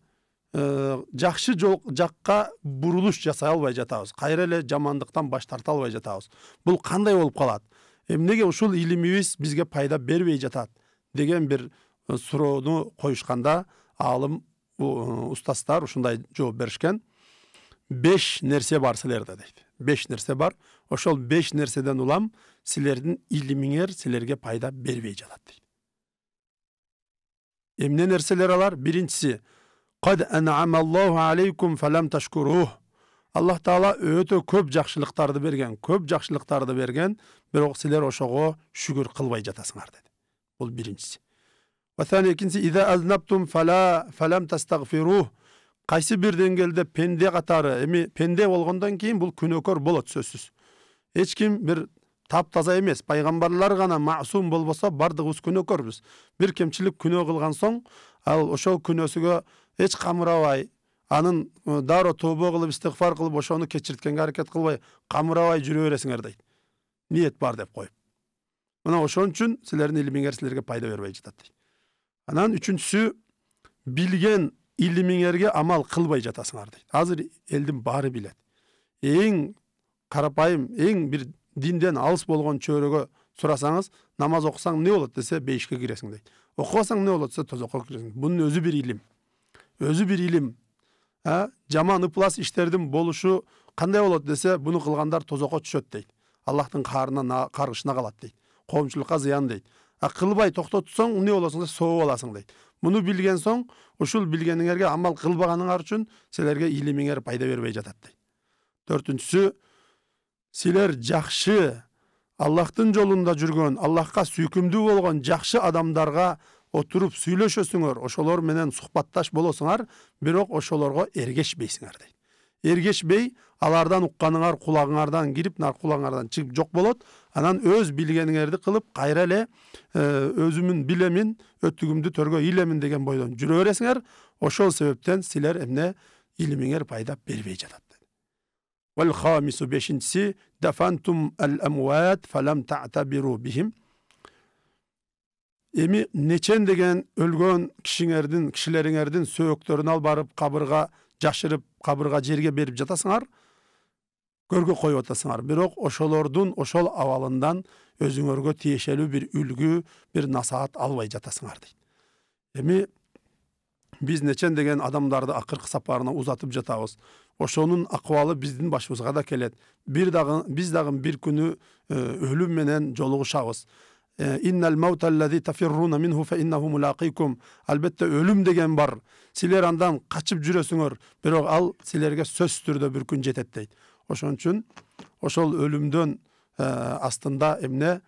жакшы жакка бурулуш жасай албай жатабыз кайра эле жамандыктан баш тарта албай жатабыз бул кандай болуп калат эмнеге ушул илимибиз бизге пайда бербей жатат деген бир суроону коюшканда аалым устаздар ушундай жооп беришкен беш нерсе бар силерде дейт беш нерсе бар ошол беш нерседен улам силердин илимиңер силерге пайда бербей жатат дейт эмне нерселер алар биринчиси қад анамаллаху алейкум фалам ташкурух аллах таала өтө көп жакшылыктарды берген көп жакшылыктарды берген бирок силер ошого шүгүр кылбай жатасыңар деди бул биринчиси экинчиси кайсы бир деңгээлде пенде катары эми пенде болгондон кийин бул күнөөкөр болот сөзсүз эч ким бир тап таза емес пайғамбарлар ғана масум өз күнә күнөөкөрбүз бир кемчилик күнөө кылган соң ал ошол күнөөсүгө эч камырабай анын дароо тобо кылып истигфар кылып ошону кечирткенге аракет кылбай камырабай жүрө бересиңер дейт ниет бар деп коюп мына ошон үчүн силердин илимиңер силерге пайда бербей жатат дейт анан үчүнчүсү билген илимиңерге амал кылбай жатасыңар дейт азыр элдин баары билет эң карапайым эң бир динден алыс болған чөйрөгө сұрасаңыз намаз оқысаң не болады десе бейішке кіресің дейді оқымасаң не болады десе тозаққа кіресің бұның өзі бір илім өзі бір илім ә, жаман ыплас іштердің болушы қандай болады десе бұны қылғандар тозаққа түседі дейді аллахтың қарына қарғышына қалады дейді қоғамшылыққа зыян дейді а қылбай тоқтатсаң не боласың соғып аласың дейді мұны білген соң ұшыл білгеніңерге амал қылбағаныңар үшін сілерге иліміңер пайда бербей жатады дейді төртіншісі силер жакшы аллахтын жолунда жүргөн аллахка сүйкүмдүү болгон жакшы адамдарга отуруп сүйлөшөсүңөр ошолор менен сухбатташ болосуңар бирок ошолорго эргешпейсиңер дейт эргешпей алардан укканыңар кулагыңардан кирип нар кулагыңардан чыгып жок болот анан өз билгениңерди кылып кайра эле э, өзүмүн билемин өтүгүмдү төргө ийлемин деген бойдон жүрө бересиңер ошол себептен силер эмне илимиңер пайда бербей жатат والخامس بشنسي دفنتم الأموات فلم تعتبروا بهم эми нечен деген өлгөн кишиңердин кишилериңердин сөөктөрүн алып барып кабырга жашырып кабырга жерге берип жатасыңар көргө коюп атасыңар бирок ошолордун ошол абалынан өзүңөргө тиешелүү бир үлгү бир насаат албай жатасыңар дейт эми биз нечен деген адамдарды акыркы сапарына узатып жатабыз ошонун акыбалы биздин башыбызга да келет бир дагы биз дагы бир күнү э, өлүм менен жолугушабыз э, албетте өлүм деген бар силер андан качып жүрөсүңөр бирок ал силерге сөзсүз түрдө бир күн жетет дейт ошон үчүн ошол өлүмдөн э, астында эмне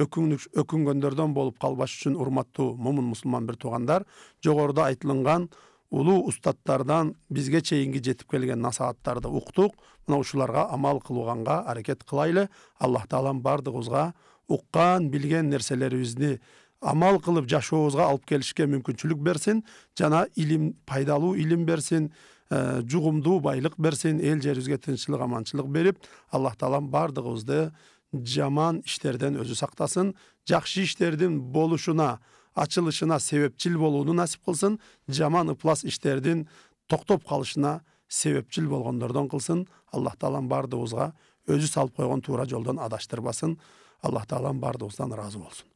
өкүнгөндөрдөн болуп калбаш үчүн урматтуу момун мусулман бир туугандар жогоруда айтылынган улуу устаттардан бизге чейинки жетип келген насааттарды уктук мына ушуларга амал кылганга аракет кылайлы аллах таалам баардыгыбызга уккан билген нерселерибизди амал кылып жашообузга алып келишке мүмкүнчүлүк берсин жана илим пайдалуу илим берсин жугумдуу байлык берсин эл жерибизге тынччылык аманчылык берип аллах таалам баардыгыбызды жаман иштерден өзү сактасын жакшы иштердин болушуна ачылышына себепчил болууну насип кылсын жаман ыплас иштердин токтоп калышына себепчил болгондордон кылсын аллах таалам баардыгыбызга өзү салып койгон туура жолдон адаштырбасын аллах таалам баардыгыбыздан ыраазы болсун